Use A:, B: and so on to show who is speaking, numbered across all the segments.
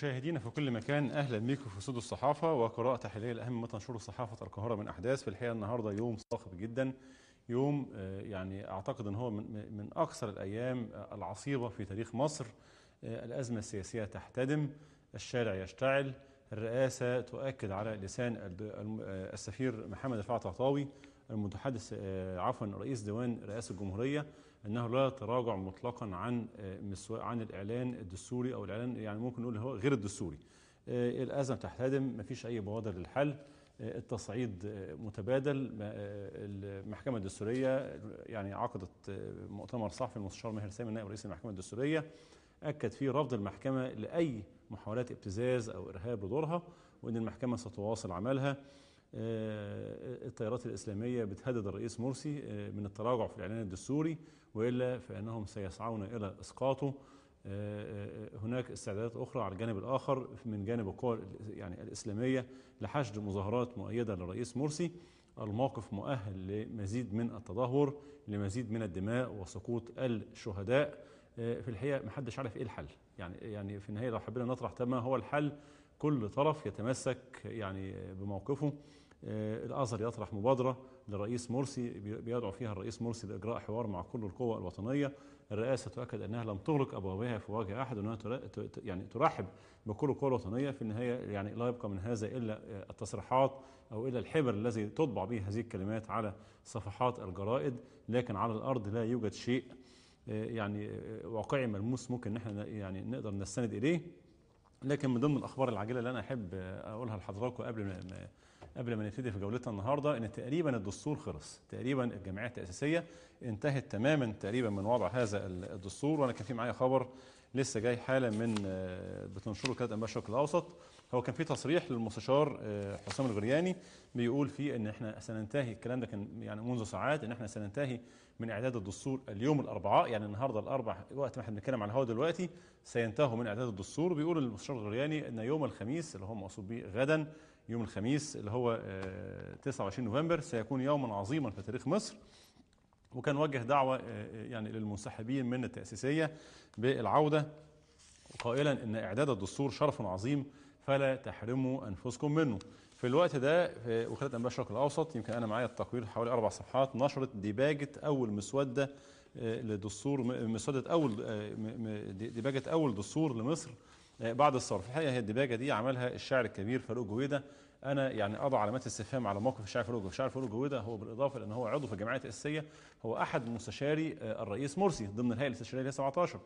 A: مشاهدينا في كل مكان اهلا بيكم في استوديو الصحافه وقراءه تحليليه لاهم ما تنشره صحافه القاهره من احداث في الحقيقه النهارده يوم صاخب جدا يوم آه، يعني اعتقد ان هو من, من اكثر الايام آه، العصيبه في تاريخ مصر آه، الازمه السياسيه تحتدم الشارع يشتعل الرئاسه تؤكد على لسان السفير محمد رفعت عطاوي المتحدث عفوا رئيس ديوان رئاسه الجمهوريه انه لا يتراجع مطلقا عن آه، عن الاعلان الدستوري او الاعلان يعني ممكن نقول هو غير الدستوري الازمه آه، تحتدم مفيش اي بوادر للحل آه، التصعيد متبادل المحكمة الدستورية يعني عقدت مؤتمر صحفي المستشار ماهر سامي نائب رئيس المحكمة الدستورية أكد فيه رفض المحكمة لأي محاولات ابتزاز أو إرهاب لدورها وأن المحكمة ستواصل عملها التيارات الإسلامية بتهدد الرئيس مرسي من التراجع في الإعلان الدستوري وإلا فإنهم سيسعون إلى إسقاطه آه، آه، آه، هناك استعدادات أخرى على الجانب الآخر من جانب القوى يعني الإسلامية لحشد مظاهرات مؤيدة للرئيس مرسي الموقف مؤهل لمزيد من التدهور لمزيد من الدماء وسقوط الشهداء في الحقيقة محدش عارف إيه الحل يعني يعني في النهاية لو حبينا نطرح ما هو الحل كل طرف يتمسك يعني بموقفه الازهر يطرح مبادرة للرئيس مرسي بيدعو فيها الرئيس مرسي لإجراء حوار مع كل القوى الوطنية الرئاسة تؤكد أنها لم تغلق أبوابها في وجه أحد وأنها يعني ترحب بكل القوى الوطنية في النهاية يعني لا يبقى من هذا إلا التصريحات أو إلا الحبر الذي تطبع به هذه الكلمات على صفحات الجرائد لكن على الأرض لا يوجد شيء آه، يعني آه، واقعي ملموس ممكن احنا يعني نقدر نستند إليه لكن من ضمن الأخبار العاجلة اللي أنا أحب آه، أقولها لحضراتكم قبل ما قبل ما نبتدي في جولتنا النهارده ان تقريبا الدستور خلص تقريبا الجمعيات التاسيسيه انتهت تماما تقريبا من وضع هذا الدستور وانا كان في معايا خبر لسه جاي حالا من بتنشره كانت انباء الشرق الاوسط هو كان في تصريح للمستشار آه، حسام الغرياني بيقول فيه ان احنا سننتهي الكلام ده كان يعني منذ ساعات ان احنا سننتهي من اعداد الدستور اليوم الاربعاء يعني النهارده الاربع وقت ما احنا بنتكلم على هو دلوقتي سينتهوا من اعداد الدستور بيقول المستشار الغرياني ان يوم الخميس اللي هو مقصود بيه غدا يوم الخميس اللي هو 29 آه، نوفمبر سيكون يوما عظيما في تاريخ مصر وكان وجه دعوة آه، آه، يعني للمنسحبين من التأسيسية بالعودة قائلا إن إعداد الدستور شرف عظيم فلا تحرموا أنفسكم منه في الوقت ده في وكالة أنباء الشرق الأوسط يمكن أنا معايا التقرير حوالي أربع صفحات نشرت ديباجة أول مسودة لدستور مسودة أول ديباجة أول دستور لمصر آه، بعد الصرف الحقيقه هي الدباجه دي عملها الشاعر الكبير فاروق جويده انا يعني اضع علامات استفهام على موقف الشاعر فاروق الشاعر فاروق جويده هو بالاضافه لان هو عضو في الجمعيه الاساسيه هو احد مستشاري آه، الرئيس مرسي ضمن الهيئه الاستشاريه اللي 17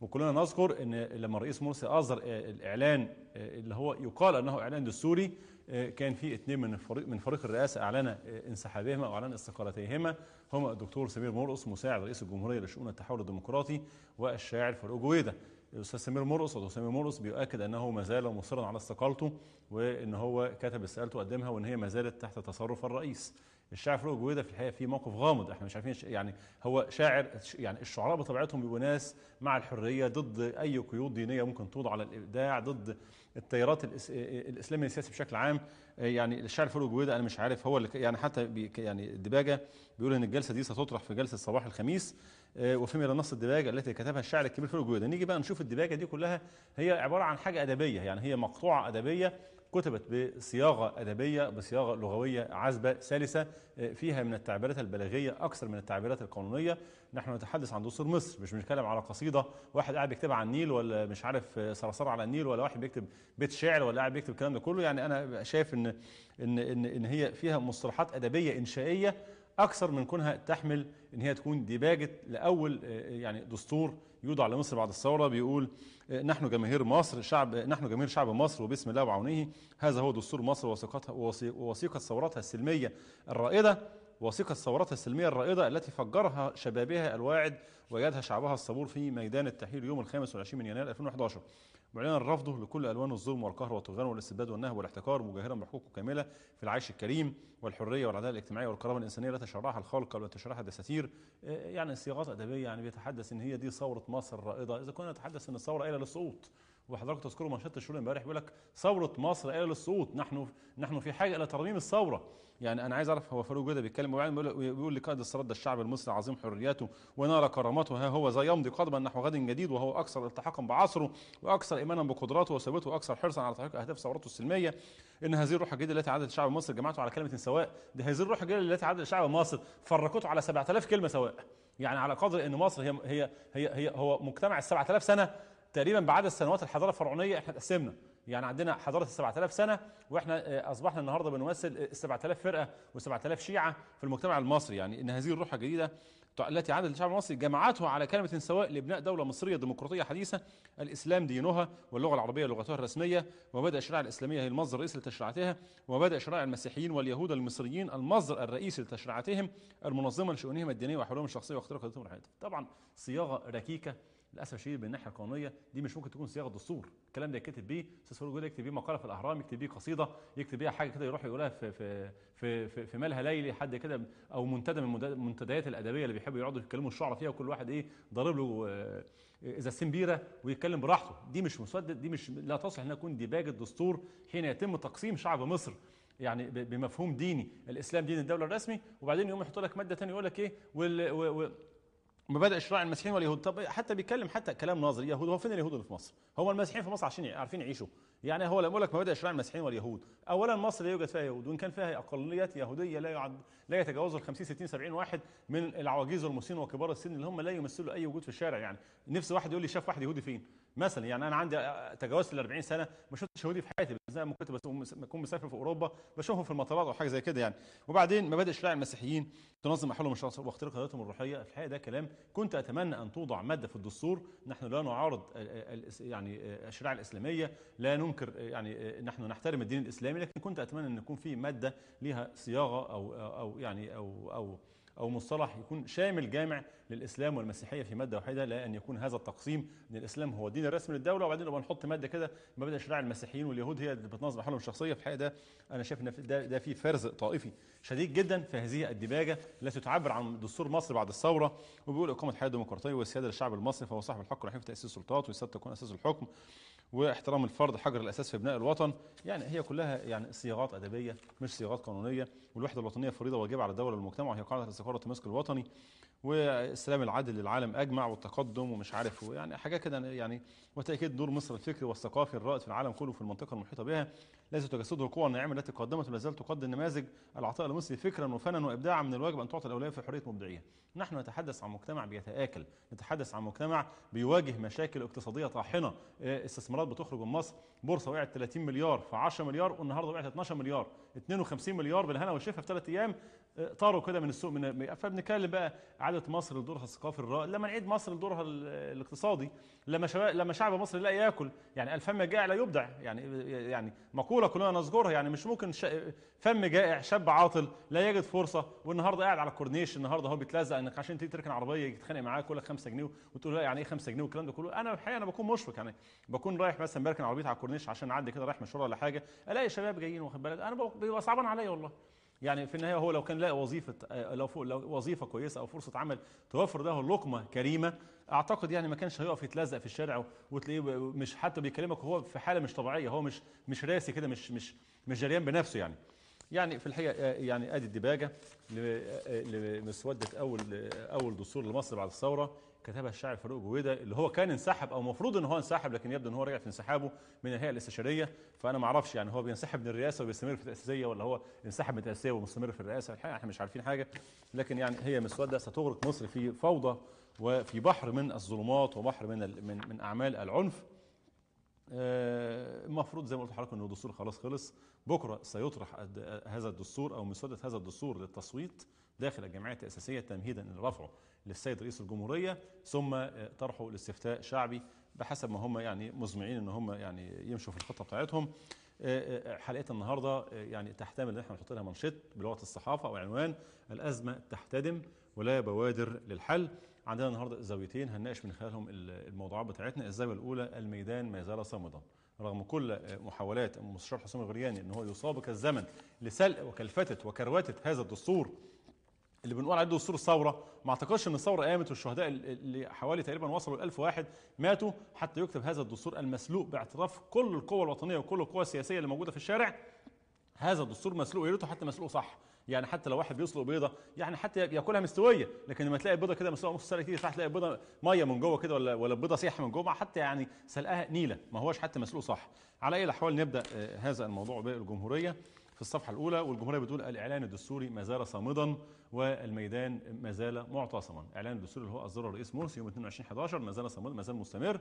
A: وكلنا نذكر ان لما الرئيس مرسي اصدر آه، الاعلان اللي هو يقال انه اعلان دستوري كان في اثنين من فريق من فريق الرئاسه اعلن انسحابهما او اعلن استقالتيهما هما الدكتور سمير مرقص مساعد رئيس الجمهوريه لشؤون التحول الديمقراطي والشاعر فاروق جويده الاستاذ سمير مرقص الاستاذ سمير مرقص بيؤكد انه ما زال مصرا على استقالته وان هو كتب استقالته وقدمها وان هي ما زالت تحت تصرف الرئيس الشاعر فاروق جويده في الحقيقه في موقف غامض احنا مش عارفين يعني هو شاعر يعني الشعراء بطبيعتهم بيبقوا ناس مع الحريه ضد اي قيود دينيه ممكن توضع على الابداع ضد التيارات الاسلاميه السياسيه بشكل عام يعني الشاعر فاروق جويده انا مش عارف هو اللي يعني حتى يعني الدباجه بيقول ان الجلسه دي ستطرح في جلسه صباح الخميس آه، وفيما نص الدباجه التي كتبها الشاعر الكبير فاروق جويده نيجي بقى نشوف الدباجه دي كلها هي عباره عن حاجه ادبيه يعني هي مقطوعه ادبيه كتبت بصياغه ادبيه بصياغه لغويه عذبه سلسه آه، فيها من التعبيرات البلاغيه اكثر من التعبيرات القانونيه نحن نتحدث عن دستور مصر مش بنتكلم على قصيده واحد قاعد بيكتبها عن النيل ولا مش عارف آه، صرصار على النيل ولا واحد بيكتب بيت شعر ولا قاعد بيكتب الكلام ده كله يعني انا شايف ان ان ان, إن هي فيها مصطلحات ادبيه انشائيه اكثر من كونها تحمل ان هي تكون ديباجه لاول آه، آه، يعني دستور يوضع لمصر بعد الثوره بيقول آه، نحن جماهير مصر شعب نحن جماهير شعب مصر وبسم الله وعونه هذا هو دستور مصر ووثيقتها ووثيقه ثورتها السلميه الرائده وثيقة ثورتها السلمية الرائدة التي فجرها شبابها الواعد وجدها شعبها الصبور في ميدان التحرير يوم الخامس والعشرين من يناير 2011 معلنا رفضه لكل الوان الظلم والقهر والطغيان والاستبداد والنهب والاحتكار مجاهرا بحقوقه كامله في العيش الكريم والحريه والعداله الاجتماعيه والكرامه الانسانيه التي شرعها الخلق قبل ان تشرعها الدساتير آه، يعني صياغات ادبيه يعني بيتحدث ان هي دي ثوره مصر الرائده اذا كنا نتحدث ان الثوره قايله للسقوط وحضرتك تذكروا منشط الشؤون امبارح بيقول لك ثوره مصر قايله للسقوط نحن نحن في حاجه الى ترميم الثوره يعني انا عايز اعرف هو فاروق جوده بيتكلم بيقول لقائد الصراط استرد الشعب المصري عظيم حرياته ونال كرامته ها هو ذا يمضي قدما نحو غد جديد وهو اكثر التحاقا بعصره واكثر ايمانا بقدراته وثبته واكثر حرصا على تحقيق اهداف ثورته السلميه ان هذه الروح الجديده التي عادت الشعب المصري جمعته على كلمه سواء دي هذه الروح الجديده التي عادت الشعب المصري فرقته على 7000 كلمه سواء يعني على قدر ان مصر هي هي هي, هي هو مجتمع ال 7000 سنه تقريبا بعدد سنوات الحضاره الفرعونيه احنا اتقسمنا يعني عندنا حضاره السبعة 7000 سنه واحنا آه، اصبحنا النهارده بنمثل 7000 آه، فرقه و7000 شيعه في المجتمع المصري يعني ان هذه الروح الجديده التي عادت الشعب المصري جمعته على كلمة سواء لبناء دولة مصرية ديمقراطية حديثة الإسلام دينها واللغة العربية لغتها الرسمية ومبادئ الشريعة الإسلامية هي المصدر الرئيسي لتشريعاتها ومبادئ شرائع المسيحيين واليهود المصريين المصدر الرئيسي لتشريعاتهم المنظمة لشؤونهم الدينية وحلولهم الشخصية واختيار قضيتهم طبعا صياغة ركيكة للاسف الشديد من الناحيه القانونيه دي مش ممكن تكون صياغه دستور الكلام ده يتكتب بيه استاذ فاروق يكتب بيه مقاله في الاهرام يكتب بيه قصيده يكتب بيها حاجه كده يروح يقولها في في في في, في مالها ليلي حد كده او منتدى من المنتديات الادبيه اللي بيحبوا يقعدوا يتكلموا الشعراء فيها وكل واحد ايه ضارب له آه، اذا بيره ويتكلم براحته دي مش مسدد دي مش لا تصلح انها تكون ديباج الدستور حين يتم تقسيم شعب مصر يعني بمفهوم ديني الاسلام دين الدوله الرسمي وبعدين يقوم يحط لك ماده ثانيه يقول لك ايه وال مبادئ الشراع المسيحيين واليهود طب حتى بيتكلم حتى كلام ناظر يهود هو فين اليهود اللي في مصر؟ هو المسيحيين في مصر عشان عارفين يعيشوا يعني هو لما يقول لك مبادئ الشراع المسيحيين واليهود اولا مصر لا يوجد فيها يهود وان كان فيها اقليات يهوديه لا يعد لا يتجاوز ال 50 60 70 واحد من العواجيز والمسنين وكبار السن اللي هم لا يمثلوا اي وجود في الشارع يعني نفس واحد يقول لي شاف واحد يهودي فين؟ مثلا يعني انا عندي آه، تجاوزت ال 40 سنه ما شفتش هودي في حياتي بس انا كنت بكون مسافر في اوروبا بشوفهم في المطارات او حاجه زي كده يعني وبعدين مبادئ الشريعه المسيحيين تنظم احوالهم الشخصيه واختراق قيادتهم الروحيه في الحقيقه ده كلام كنت اتمنى ان توضع ماده في الدستور نحن لا نعارض يعني آه، الشريعه الاسلاميه لا ننكر آه، يعني نحن نحترم الدين الاسلامي لكن كنت اتمنى ان يكون في ماده ليها صياغه او او يعني او او او مصطلح يكون شامل جامع للإسلام والمسيحية في مادة واحدة لا أن يكون هذا التقسيم أن الإسلام هو الدين الرسمي للدولة وبعدين نبقى نحط مادة كده مبادئ شريعة المسيحيين واليهود هي اللي بتنظم حالهم الشخصية في الحقيقة ده أنا شايف أن ده, ده في فرز طائفي شديد جدا في هذه الدباجة التي تعبر عن دستور مصر بعد الثورة وبيقول إقامة الحياة الديمقراطية والسيادة للشعب المصري فهو صاحب الحق الرحيم في تأسيس السلطات ويستطيع تكون أساس الحكم واحترام الفرد حجر الاساس في بناء الوطن يعني هي كلها يعني صياغات ادبيه مش صياغات قانونيه والوحده الوطنيه فريضه واجبه على الدوله والمجتمع وهي قاعده الاستقرار والتماسك الوطني واسلام العدل للعالم اجمع والتقدم ومش عارف يعني حاجات كده يعني وتاكيد دور مصر الفكري والثقافي الرائد في العالم كله في المنطقه المحيطه بها لازم تجسده القوى الناعمه التي قدمت ولا زالت تقدم نماذج العطاء المصري فكرا وفنا وابداعا من الواجب ان تعطي الاولويه في حريه مبدعيه. نحن نتحدث عن مجتمع بيتاكل، نتحدث عن مجتمع بيواجه مشاكل اقتصاديه طاحنه، آه، استثمارات بتخرج من مصر، بورصه وقعت 30 مليار في 10 مليار والنهارده وقعت 12 مليار، 52 مليار بالهنا والشفا في ثلاث ايام طاروا كده من السوق من فبنتكلم بقى عاده مصر لدورها الثقافي الرائد لما نعيد مصر لدورها الاقتصادي لما شباب لما شعب مصر لا ياكل يعني الفم جائع لا يبدع يعني يعني مقوله كلنا نذكرها يعني مش ممكن ش... فم جائع شاب عاطل لا يجد فرصه والنهارده قاعد على الكورنيش النهارده هو بيتلزق انك عشان تيجي تركن عربيه يتخانق معاك يقول لك 5 جنيه وتقول لا يعني ايه 5 جنيه والكلام ده كله انا الحقيقه انا بكون مشفق يعني بكون رايح مثلا بركن عربيتي على الكورنيش عشان اعدي كده رايح مشوار ولا حاجه الاقي شباب جايين واخد بالك انا بيبقى صعبان عليا والله يعني في النهايه هو لو كان لاقي وظيفه لو, لو وظيفه كويسه او فرصه عمل توفر له لقمه كريمه اعتقد يعني ما كانش هيقف يتلزق في الشارع وتلاقيه مش حتى بيكلمك وهو في حاله مش طبيعيه هو مش مش راسي كده مش مش مش جريان بنفسه يعني يعني في الحقيقه آه، يعني ادي الدباجه آه، لمسوده اول اول دستور لمصر بعد الثوره كتبها الشاعر فاروق جويده اللي هو كان انسحب او المفروض ان هو انسحب لكن يبدو ان هو رجع في انسحابه من الهيئه الاستشاريه فانا ما اعرفش يعني هو بينسحب من الرئاسه وبيستمر في التاسيسيه ولا هو انسحب من التاسيسيه ومستمر في الرئاسه الحقيقه احنا مش عارفين حاجه لكن يعني هي مسوده ستغرق مصر في فوضى وفي بحر من الظلمات وبحر من من من اعمال العنف آه، المفروض زي ما قلت لحضرتك ان الدستور خلاص خلص بكره سيطرح هذا الدستور او مسوده هذا الدستور للتصويت داخل الجمعيه التاسيسيه تمهيدا لرفعه للسيد رئيس الجمهوريه ثم طرحه لاستفتاء شعبي بحسب ما هم يعني مزمعين ان هم يعني يمشوا في الخطه بتاعتهم آه، آه، حلقه النهارده يعني تحتمل ان احنا نحط لها منشط بلغه الصحافه او عنوان الازمه تحتدم ولا بوادر للحل عندنا النهارده زاويتين هنناقش من خلالهم الموضوعات بتاعتنا الزاويه الاولى الميدان ما زال صامدا رغم كل محاولات المستشار حسام الغرياني ان هو يسابق الزمن لسلق وكلفتة وكرواتة هذا الدستور اللي بنقول عليه دستور الثوره ما اعتقدش ان الثوره قامت والشهداء اللي حوالي تقريبا وصلوا ل 1000 واحد ماتوا حتى يكتب هذا الدستور المسلوق باعتراف كل القوى الوطنيه وكل القوى السياسيه اللي موجوده في الشارع هذا الدستور مسلوق يا حتى مسلوق صح يعني حتى لو واحد بيسلق بيضه يعني حتى ياكلها مستويه لكن لما تلاقي البيضه كده مسلوقه نص سلق كده تحت تلاقي البيضه ميه من جوه كده ولا ولا البيضه سيحه من جوه حتى يعني سلقها نيله ما هوش حتى مسلوق صح على اي الاحوال نبدا آه، هذا الموضوع بالجمهوريه في الصفحة الأولى والجمهورية بتقول الإعلان الدستوري ما زال صامدا والميدان ما زال معتصما، الإعلان الدستوري اللي هو أصدره الرئيس مرسي يوم 22 11 ما زال صامدا ما زال مستمر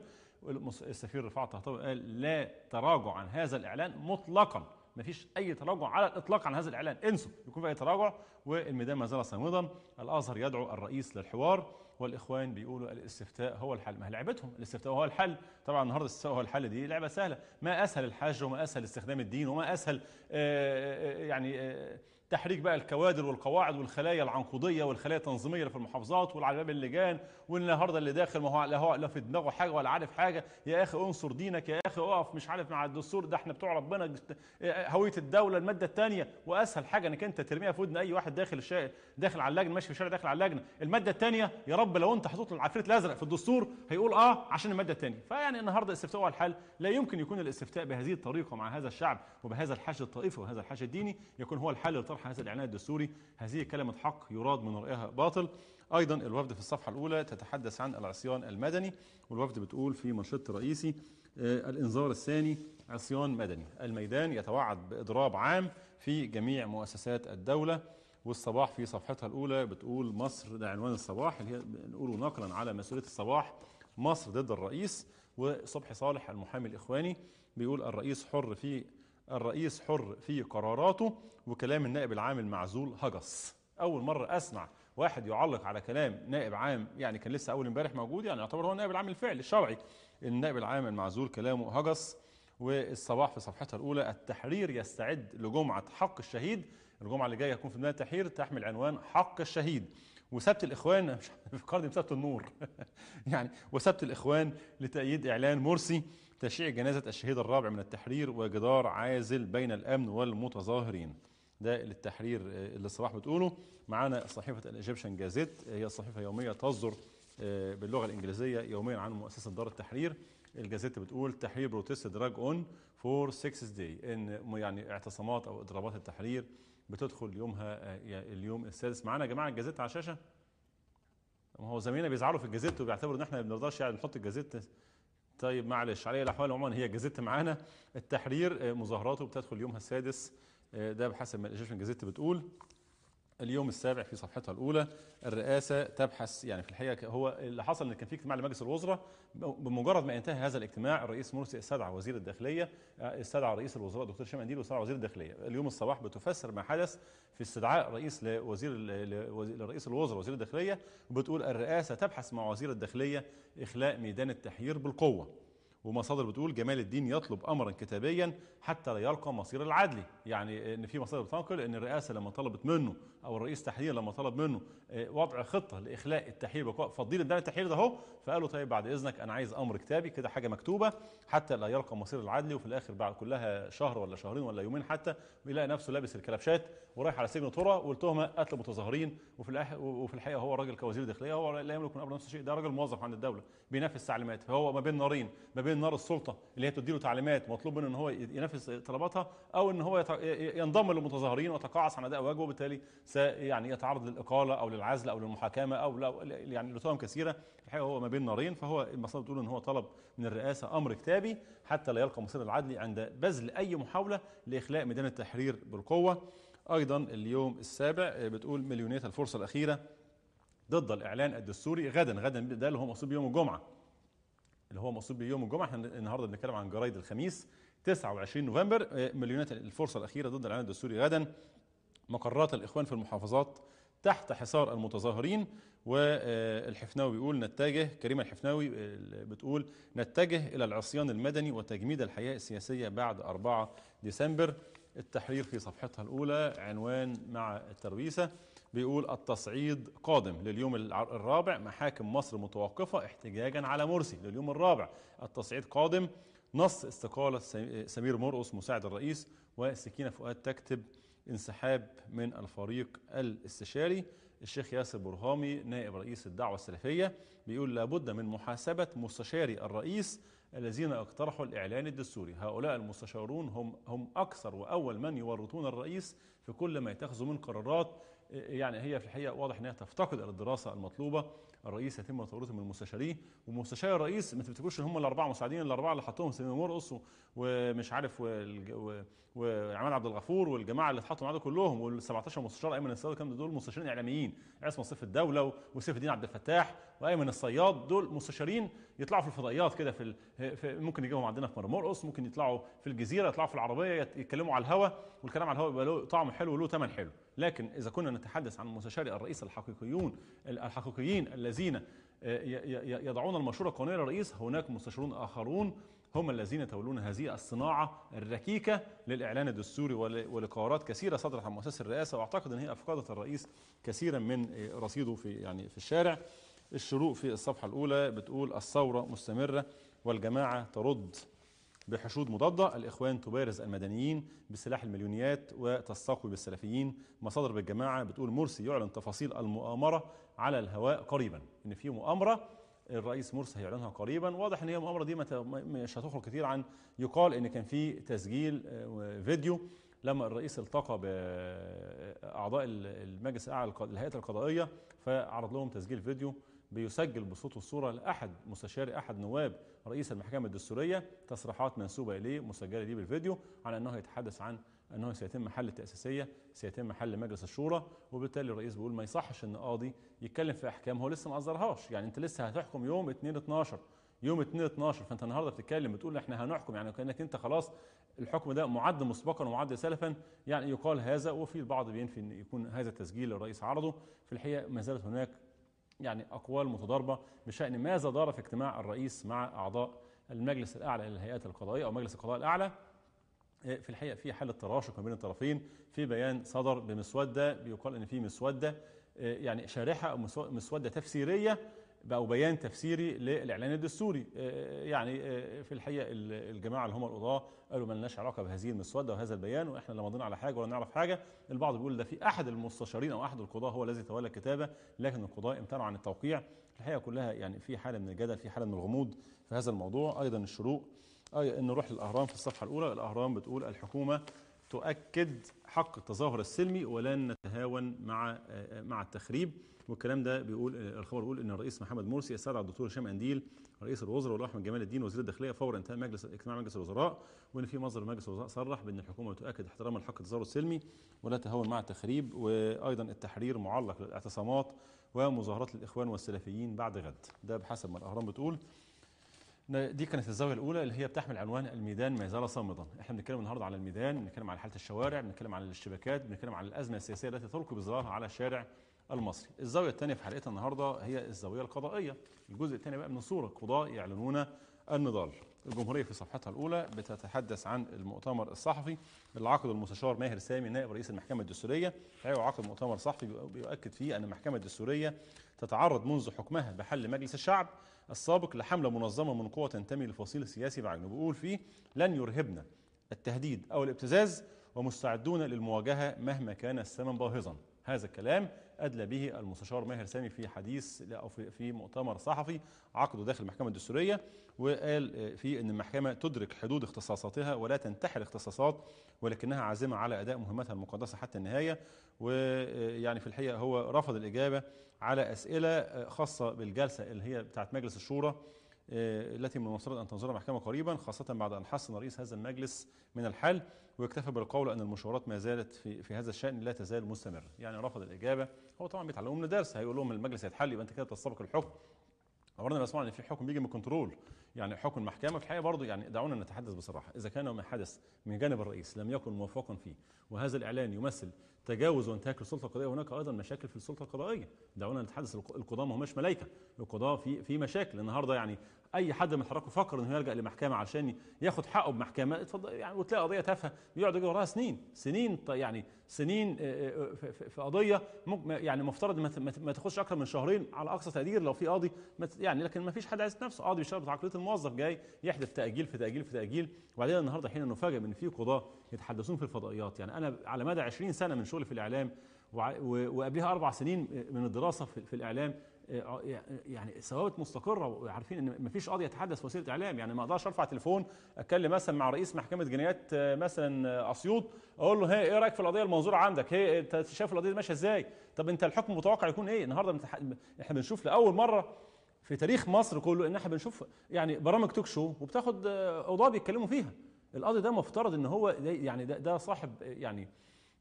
A: السفير رفعت قال لا تراجع عن هذا الإعلان مطلقا مفيش اي تراجع على الاطلاق عن هذا الاعلان انسوا يكون في اي تراجع والميدان ما زال صامدا الازهر يدعو الرئيس للحوار والاخوان بيقولوا الاستفتاء هو الحل ما هي لعبتهم الاستفتاء هو الحل طبعا النهارده الاستفتاء هو الحل دي لعبه سهله ما اسهل الحج وما اسهل استخدام الدين وما اسهل آآ آه، آآ آه، آه، يعني آآ تحريك بقى الكوادر والقواعد والخلايا العنقوديه والخلايا التنظيميه اللي في المحافظات والعلى باب اللجان والنهارده اللي داخل ما هو لا هو لا في دماغه حاجه ولا عارف حاجه يا اخي انصر دينك يا اخي اقف مش عارف مع الدستور ده احنا بتوع ربنا اه، اه، هويه الدوله الماده الثانيه واسهل حاجه انك انت ترميها في ودن اي واحد داخل الشا... داخل على اللجنه ماشي في الشارع داخل على اللجنه الماده الثانيه يا رب لو انت حاطط العفريت الازرق في الدستور هيقول اه عشان الماده الثانيه فيعني النهارده استفتاء هو الحل لا يمكن يكون الاستفتاء بهذه الطريقه مع هذا الشعب وبهذا الحشد الطائفي وهذا الحشد الديني يكون هو الحل لطرح حاسة الإعلان الدستوري هذه كلمة حق يراد من رأيها باطل أيضا الوفد في الصفحة الأولى تتحدث عن العصيان المدني والوفد بتقول في منشط رئيسي آه، الإنذار الثاني عصيان مدني الميدان يتوعد بإضراب عام في جميع مؤسسات الدولة والصباح في صفحتها الأولى بتقول مصر ده عنوان الصباح اللي هي بنقوله نقلا على مسؤولية الصباح مصر ضد الرئيس وصبحي صالح المحامي الإخواني بيقول الرئيس حر في الرئيس حر في قراراته وكلام النائب العام المعزول هجس اول مره اسمع واحد يعلق على كلام نائب عام يعني كان لسه اول امبارح موجود يعني يعتبر هو النائب العام الفعلي الشرعي النائب العام المعزول كلامه هجس والصباح في صفحتها الاولى التحرير يستعد لجمعه حق الشهيد الجمعه اللي جايه هتكون في ميدان التحرير تحمل عنوان حق الشهيد وسبت الاخوان مش فكرني سبت النور يعني وسبت الاخوان لتأييد اعلان مرسي تشييع جنازة الشهيد الرابع من التحرير وجدار عازل بين الأمن والمتظاهرين ده للتحرير آه، اللي الصباح بتقوله معانا صحيفة الإيجيبشن جازيت آه، هي صحيفة يومية تصدر آه، باللغة الإنجليزية يوميا عن مؤسسة دار التحرير الجازيت بتقول تحرير بروتست دراج اون فور 6 داي ان يعني اعتصامات او اضرابات التحرير بتدخل يومها اليوم السادس معانا يا جماعه الجازيت على الشاشه ما هو زمينا بيزعلوا في الجازيت وبيعتبروا ان احنا ما بنرضاش يعني نحط الجازيت طيب معلش علي الاحوال عموما هي جازيت معانا التحرير آه، مظاهراته بتدخل يومها السادس آه، ده بحسب ما الاجابه بتقول اليوم السابع في صفحتها الاولى الرئاسه تبحث يعني في الحقيقه هو اللي حصل ان كان في اجتماع لمجلس الوزراء بمجرد ما انتهى هذا الاجتماع الرئيس مرسي استدعى وزير الداخليه استدعى رئيس الوزراء دكتور هشام انديل واستدعى وزير الداخليه اليوم الصباح بتفسر ما حدث في استدعاء رئيس لوزير لرئيس الوزراء وزير الداخليه وبتقول الرئاسه تبحث مع وزير الداخليه اخلاء ميدان التحيير بالقوه ومصادر بتقول جمال الدين يطلب امرا كتابيا حتى لا يلقى مصير العدل يعني ان في مصادر بتنقل ان الرئاسه لما طلبت منه او الرئيس تحديدا لما طلب منه آه، وضع خطه لاخلاء التحرير بقاء فضيل ده التحرير ده اهو فقالوا طيب بعد اذنك انا عايز امر كتابي كده حاجه مكتوبه حتى لا يلقى مصير العدل وفي الاخر بعد كلها شهر ولا شهرين ولا يومين حتى بيلاقي نفسه لابس الكلبشات ورايح على سجن طره والتهمه قتل متظاهرين وفي وفي الحقيقه هو الراجل كوزير داخليه هو لا يملك من امر نفس الشيء ده راجل موظف عند الدوله بينفذ تعليمات فهو ما بين نارين ما بين من نار السلطه اللي هي تديله تعليمات مطلوب منه ان هو ينفذ طلباتها او ان هو ينضم للمتظاهرين ويتقاعس عن اداء واجبه وبالتالي يعني يتعرض للاقاله او للعزل او للمحاكمه او يعني لتهم كثيره الحقيقه هو ما بين نارين فهو المصادر بتقول ان هو طلب من الرئاسه امر كتابي حتى لا يلقى مصير العدل عند بذل اي محاوله لاخلاء ميدان التحرير بالقوه ايضا اليوم السابع آه، بتقول مليونيه الفرصه الاخيره ضد الاعلان الدستوري غدا غدا ده اللي هو مقصود بيوم الجمعه اللي هو موصول بيه يوم الجمعه احنا النهارده بنتكلم عن جرايد الخميس 29 نوفمبر آه، مليونات الفرصه الاخيره ضد العناد السوري غدا مقرات الاخوان في المحافظات تحت حصار المتظاهرين والحفناوي بيقول نتجه كريمه الحفناوي آه، بتقول نتجه الى العصيان المدني وتجميد الحياه السياسيه بعد 4 ديسمبر التحرير في صفحتها الاولى عنوان مع الترويسه بيقول التصعيد قادم لليوم الرابع محاكم مصر متوقفة احتجاجا على مرسي لليوم الرابع التصعيد قادم نص استقالة سمير مرقص مساعد الرئيس وسكينة فؤاد تكتب انسحاب من الفريق الاستشاري الشيخ ياسر برهامي نائب رئيس الدعوة السلفية بيقول لابد من محاسبة مستشاري الرئيس الذين اقترحوا الإعلان الدستوري هؤلاء المستشارون هم, هم أكثر وأول من يورطون الرئيس في كل ما يتخذوا من قرارات يعني هي في الحقيقه واضح انها تفتقد الى الدراسه المطلوبه الرئيس يتم تورطه من المستشارين ومستشار الرئيس ما تفتكروش ان هم الاربعه مساعدين الاربعه اللي حطوهم سيدنا مرقص ومش عارف وعماد عبد الغفور والجماعه اللي اتحطوا معاه كلهم وال17 مستشار ايمن السادات كانوا دول مستشارين اعلاميين عصمت صف الدوله وسيف الدين عبد الفتاح وايمن الصياد دول مستشارين يطلعوا في الفضائيات كده في, في ممكن يجيبهم عندنا في مره ممكن يطلعوا في الجزيره يطلعوا في العربيه يتكلموا على الهوا والكلام على الهوا يبقى له طعم حلو وله ثمن حلو لكن اذا كنا نتحدث عن مستشاري الرئيس الحقيقيون الحقيقيين الذين آه، يضعون المشوره القانونيه للرئيس هناك مستشارون اخرون هم الذين يتولون هذه الصناعه الركيكه للاعلان الدستوري ولقرارات كثيره صدرت عن مؤسسه الرئاسه واعتقد ان هي افقدت الرئيس كثيرا من آه، رصيده في يعني في الشارع الشروق في الصفحة الأولى بتقول الثورة مستمرة والجماعة ترد بحشود مضادة الإخوان تبارز المدنيين بسلاح المليونيات وتستقوي بالسلفيين مصادر بالجماعة بتقول مرسي يعلن تفاصيل المؤامرة على الهواء قريبا إن في مؤامرة الرئيس مرسي هيعلنها قريبا واضح ان هي المؤامره دي مش هتخرج كتير عن يقال ان كان في تسجيل آه، فيديو لما الرئيس التقى باعضاء آه، المجلس الاعلى للهيئه القضائيه فعرض لهم تسجيل فيديو بيسجل بصوت الصورة لأحد مستشاري أحد نواب رئيس المحكمة الدستورية تصريحات منسوبة إليه مسجلة ليه بالفيديو على أنه يتحدث عن أنه سيتم حل التأسيسية سيتم حل مجلس الشورى وبالتالي الرئيس بيقول ما يصحش أن قاضي يتكلم في أحكام هو لسه ما أصدرهاش يعني أنت لسه هتحكم يوم 2 12 يوم 2 12 فانت النهارده بتتكلم بتقول احنا هنحكم يعني كانك انت خلاص الحكم ده معد مسبقا ومعد سلفا يعني يقال هذا وفي البعض بينفي ان يكون هذا التسجيل الرئيس عرضه في الحقيقه ما زالت هناك يعني أقوال متضاربة بشأن ماذا دار في اجتماع الرئيس مع أعضاء المجلس الأعلى للهيئات القضائية أو مجلس القضاء الأعلى آه، في الحقيقة في حالة تراشق ما بين الطرفين في بيان صدر بمسودة بيقال إن في مسودة آه، يعني شارحة أو مسودة تفسيرية او بيان تفسيري للاعلان الدستوري آه، آه، يعني آه، في الحقيقه الجماعه اللي هم القضاه قالوا ما لناش علاقه بهذه المسوده وهذا البيان واحنا لا ماضيين على حاجه ولا نعرف حاجه البعض بيقول ده في احد المستشارين او احد القضاه هو الذي تولى الكتابه لكن القضاه امتنعوا عن التوقيع الحقيقه كلها يعني في حاله من الجدل في حاله من الغموض في هذا الموضوع ايضا الشروق نروح للاهرام في الصفحه الاولى الاهرام بتقول الحكومه تؤكد حق التظاهر السلمي ولن نتهاون مع مع التخريب والكلام ده بيقول الخبر بيقول ان الرئيس محمد مرسي استدعى الدكتور هشام انديل رئيس الوزراء والاحمد جمال الدين وزير الداخليه فور انتهاء مجلس اجتماع مجلس الوزراء وان في مصدر مجلس الوزراء صرح بان الحكومه تؤكد احترام الحق التظاهر السلمي ولا تهاون مع التخريب وايضا التحرير معلق للاعتصامات ومظاهرات الاخوان والسلفيين بعد غد ده بحسب ما الاهرام بتقول دي كانت الزاويه الاولى اللي هي بتحمل عنوان الميدان ما زال صامدا احنا بنتكلم النهارده على الميدان بنتكلم على حاله الشوارع بنتكلم على الاشتباكات بنتكلم على الازمه السياسيه التي تلقي بظلالها على الشارع المصري الزاويه الثانيه في حلقتنا النهارده هي الزاويه القضائيه الجزء الثاني بقى من الصوره قضاء يعلنون النضال الجمهورية في صفحتها الأولى بتتحدث عن المؤتمر الصحفي اللي عقده المستشار ماهر سامي نائب رئيس المحكمة الدستورية هو عقد مؤتمر صحفي بيؤكد فيه أن المحكمة الدستورية تتعرض منذ حكمها بحل مجلس الشعب السابق لحملة منظمة من قوى تنتمي لفصيل السياسي بعينه بيقول فيه لن يرهبنا التهديد أو الابتزاز ومستعدون للمواجهة مهما كان الثمن باهظا هذا الكلام أدلى به المستشار ماهر سامي في حديث أو في مؤتمر صحفي عقده داخل المحكمة الدستورية وقال آه، فيه أن المحكمة تدرك حدود اختصاصاتها ولا تنتحر اختصاصات ولكنها عازمة على أداء مهمتها المقدسة حتى النهاية ويعني آه، في الحقيقة هو رفض الإجابة على أسئلة آه، خاصة بالجلسة اللي هي بتاعت مجلس الشورى آه، التي من المفترض أن تنظرها محكمة قريبا خاصة بعد أن حسن رئيس هذا المجلس من الحل ويكتفى بالقول أن المشاورات ما زالت في, في هذا الشأن لا تزال مستمرة يعني رفض الإجابة هو طبعا بيتعلموا من درس هيقول لهم المجلس هيتحل يبقى أنت كده تستبق الحكم اولا بسمع ان في حكم بيجي من كنترول يعني حكم محكمه في الحقيقه برضه يعني دعونا نتحدث بصراحه اذا كان ما حدث من جانب الرئيس لم يكن موفقا فيه وهذا الاعلان يمثل تجاوز وانتهاك للسلطه القضائيه هناك ايضا مشاكل في السلطه القضائيه دعونا نتحدث القضاه ما هماش ملائكه القضاه في في مشاكل النهارده يعني اي حد من حضراتكم فكر انه يلجا لمحكمه عشان ياخد حقه بمحكمه اتفضل يعني وتلاقي قضيه تافهه بيقعد يجري وراها سنين سنين يعني سنين آه، آه، آه، في قضيه يعني مفترض ما تاخدش اكثر من شهرين على اقصى تقدير لو في قاضي يعني لكن ما فيش حد عايز نفسه قاضي بيشتغل عقليه الموظف جاي يحدث تاجيل في تاجيل في تاجيل وبعدين النهارده حين نفاجئ ان في قضاه يتحدثون في الفضائيات يعني انا على مدى 20 سنه من شغلي في الاعلام وقبلها اربع سنين من الدراسه في الاعلام آه، آه، يعني ثوابت مستقره وعارفين ان مفيش قاضي يتحدث في وسيله اعلام يعني ما اقدرش ارفع تليفون اتكلم مثلا مع رئيس محكمه جنايات آه، مثلا اسيوط اقول له هي ايه رايك في القضيه المنظوره عندك هي انت شايف القضيه ماشيه ازاي طب انت الحكم متوقع يكون ايه النهارده متح... احنا بنشوف لاول مره في تاريخ مصر كله ان احنا بنشوف يعني برامج توك شو وبتاخد اوضاع بيتكلموا فيها القاضي ده مفترض ان هو يعني ده, ده صاحب يعني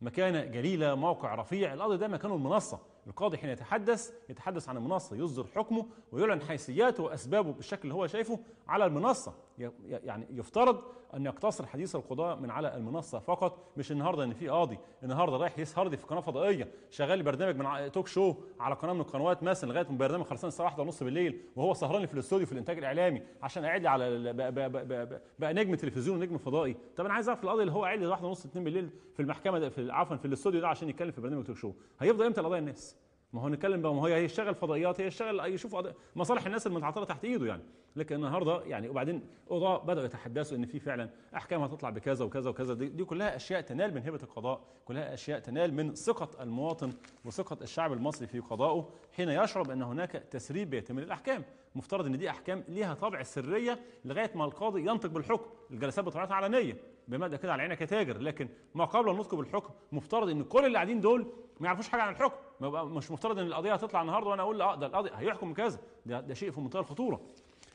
A: مكانه جليله موقع رفيع القاضي ده مكانه المنصه القاضي حين يتحدث يتحدث عن المنصة يصدر حكمه ويعلن حيثياته وأسبابه بالشكل اللي هو شايفه على المنصة يعني يفترض أن يقتصر حديث القضاء من على المنصة فقط مش النهاردة إن في قاضي النهاردة رايح يسهردي في قناة فضائية شغال برنامج من توك شو على قناة من القنوات مثلا لغاية من برنامج خلصان الساعة واحدة ونص بالليل وهو سهران في الاستوديو في الإنتاج الإعلامي عشان قاعد على بقى نجم تلفزيون ونجم فضائي طب أنا عايز أعرف القاضي اللي هو قاعد لي ونص اتنين بالليل في المحكمة ده في عفوا في الاستوديو ده عشان يتكلم في برنامج توك شو هيفضل إمتى القضايا الناس ما هو نتكلم بقى ما هي هيشتغل فضائيات هيشتغل يشوف مصالح الناس المتعطله تحت ايده يعني لكن النهارده يعني وبعدين قضاء بداوا يتحدثوا ان في فعلا احكام هتطلع بكذا وكذا وكذا دي, دي كلها اشياء تنال من هبه القضاء كلها اشياء تنال من ثقه المواطن وثقه الشعب المصري في قضائه حين يشعر بان هناك تسريب بيتم للاحكام مفترض ان دي احكام ليها طابع سريه لغايه ما القاضي ينطق بالحكم الجلسات بطبيعتها علنيه بماده كده على عينك يا تاجر لكن ما قبل النطق بالحكم مفترض ان كل اللي قاعدين دول ما يعرفوش حاجه عن الحكم مش مفترض ان القضيه هتطلع النهارده وانا اقول اه ده القاضي هيحكم كذا ده ده شيء في منتهى الخطوره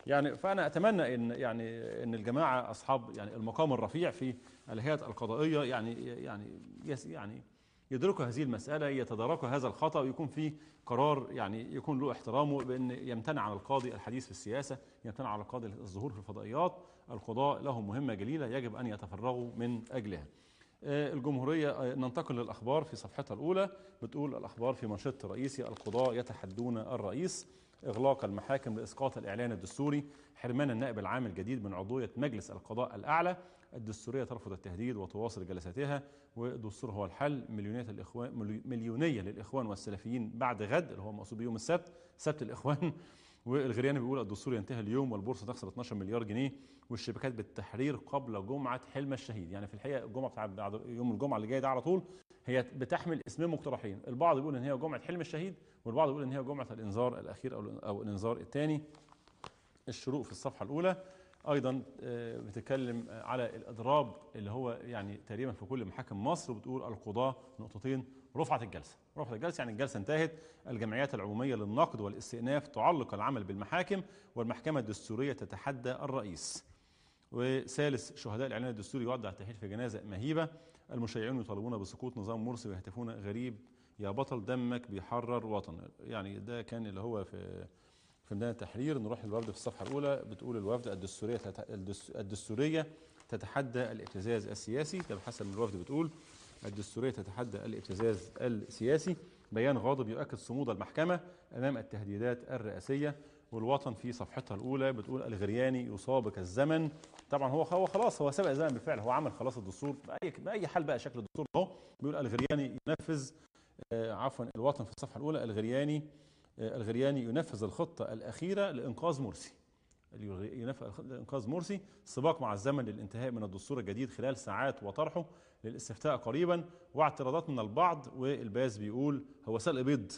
A: يعني فانا اتمنى ان يعني ان الجماعه اصحاب يعني المقام الرفيع في الهيئه القضائيه يعني يعني يعني يدركوا هذه المسألة يتداركوا هذا الخطأ ويكون فيه قرار يعني يكون له احترامه بأن يمتنع عن القاضي الحديث في السياسة يمتنع عن القاضي الظهور في الفضائيات القضاء لهم مهمة جليلة يجب أن يتفرغوا من أجلها آه، الجمهورية آه، ننتقل للأخبار في صفحتها الأولى بتقول الأخبار في منشط رئيسي القضاء يتحدون الرئيس إغلاق المحاكم لإسقاط الإعلان الدستوري حرمان النائب العام الجديد من عضوية مجلس القضاء الأعلى الدستورية ترفض التهديد وتواصل جلساتها والدستور هو الحل مليونية الإخوان مليونية للإخوان والسلفيين بعد غد اللي هو مقصود بيوم السبت سبت الإخوان والغرياني بيقول الدستور ينتهي اليوم والبورصه تخسر 12 مليار جنيه والشبكات بالتحرير قبل جمعه حلم الشهيد يعني في الحقيقه الجمعه بتاع بعد يوم الجمعه اللي جاي ده على طول هي بتحمل اسمين مقترحين البعض بيقول ان هي جمعه حلم الشهيد والبعض بيقول ان هي جمعه الانذار الاخير او او الانذار الثاني الشروق في الصفحه الاولى ايضا آه، بتتكلم على الاضراب اللي هو يعني تقريبا في كل محاكم مصر وبتقول القضاه نقطتين رفعت الجلسه رفعت الجلسه يعني الجلسه انتهت الجمعيات العموميه للنقد والاستئناف تعلق العمل بالمحاكم والمحكمه الدستوريه تتحدى الرئيس وثالث شهداء الاعلان الدستوري يودع تحيل في جنازه مهيبه المشيعون يطالبون بسقوط نظام مرسي ويهتفون غريب يا بطل دمك بيحرر وطن يعني ده كان اللي هو في في ميدان التحرير نروح للوفد في الصفحه الاولى بتقول الوفد الدستوريه الدستوريه تتحدى الابتزاز السياسي ده حسب الوفد بتقول الدستوريه تتحدى الابتزاز السياسي بيان غاضب يؤكد صمود المحكمه امام التهديدات الرئاسيه والوطن في صفحتها الاولى بتقول الغرياني يصابك الزمن طبعا هو هو خلاص هو سبق الزمن بالفعل هو عمل خلاص الدستور باي باي حال بقى شكل الدستور اهو بيقول الغرياني ينفذ آه، عفوا الوطن في الصفحه الاولى الغرياني آه، الغرياني ينفذ الخطه الاخيره لانقاذ مرسي ينفذ انقاذ مرسي سباق مع الزمن للانتهاء من الدستور الجديد خلال ساعات وطرحه للاستفتاء قريبا واعتراضات من البعض والباز بيقول هو سلق بيض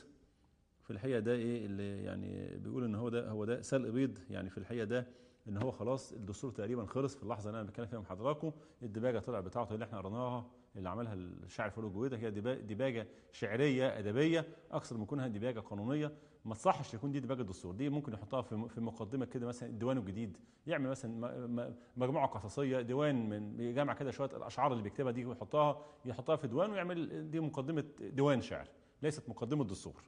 A: في الحقيقه ده ايه اللي يعني بيقول ان هو ده هو ده سلق بيض يعني في الحقيقه ده ان هو خلاص الدستور تقريبا خلص في اللحظه اللي انا بتكلم فيها مع حضراتكم الدباجه طلع بتاعته اللي احنا قرناها اللي عملها الشاعر فاروق جويدة هي دباجة شعرية أدبية أكثر من كونها دباجة قانونية ما تصحش تكون دي دباجة دستور دي ممكن يحطها في مقدمة كده مثلا الديوان الجديد يعمل مثلا مجموعة قصصية ديوان من يجمع كده شوية الأشعار اللي بيكتبها دي ويحطها يحطها في ديوان ويعمل دي مقدمة ديوان شعر ليست مقدمة دستور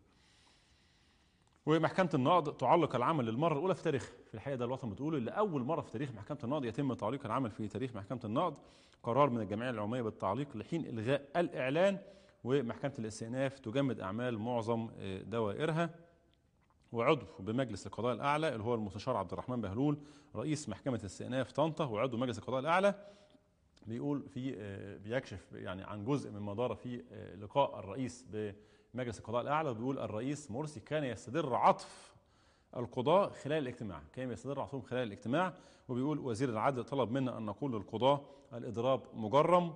A: ومحكمة النقد تعلق العمل للمرة الأولى في تاريخها في الحقيقة ده الوطن بتقوله لأول مرة في تاريخ محكمة النقد يتم تعليق العمل في تاريخ محكمة النقد قرار من الجمعيه العموميه بالتعليق لحين الغاء الاعلان ومحكمه الاستئناف تجمد اعمال معظم آه، دوائرها وعضو بمجلس القضاء الاعلى اللي هو المستشار عبد الرحمن بهلول رئيس محكمه استئناف طنطا وعضو مجلس القضاء الاعلى بيقول في آه، بيكشف يعني عن جزء من مدار في آه، لقاء الرئيس بمجلس القضاء الاعلى بيقول الرئيس مرسي كان يستدر عطف القضاء خلال الاجتماع كان يستدر عصوم خلال الاجتماع وبيقول وزير العدل طلب منا أن نقول للقضاء الإضراب مجرم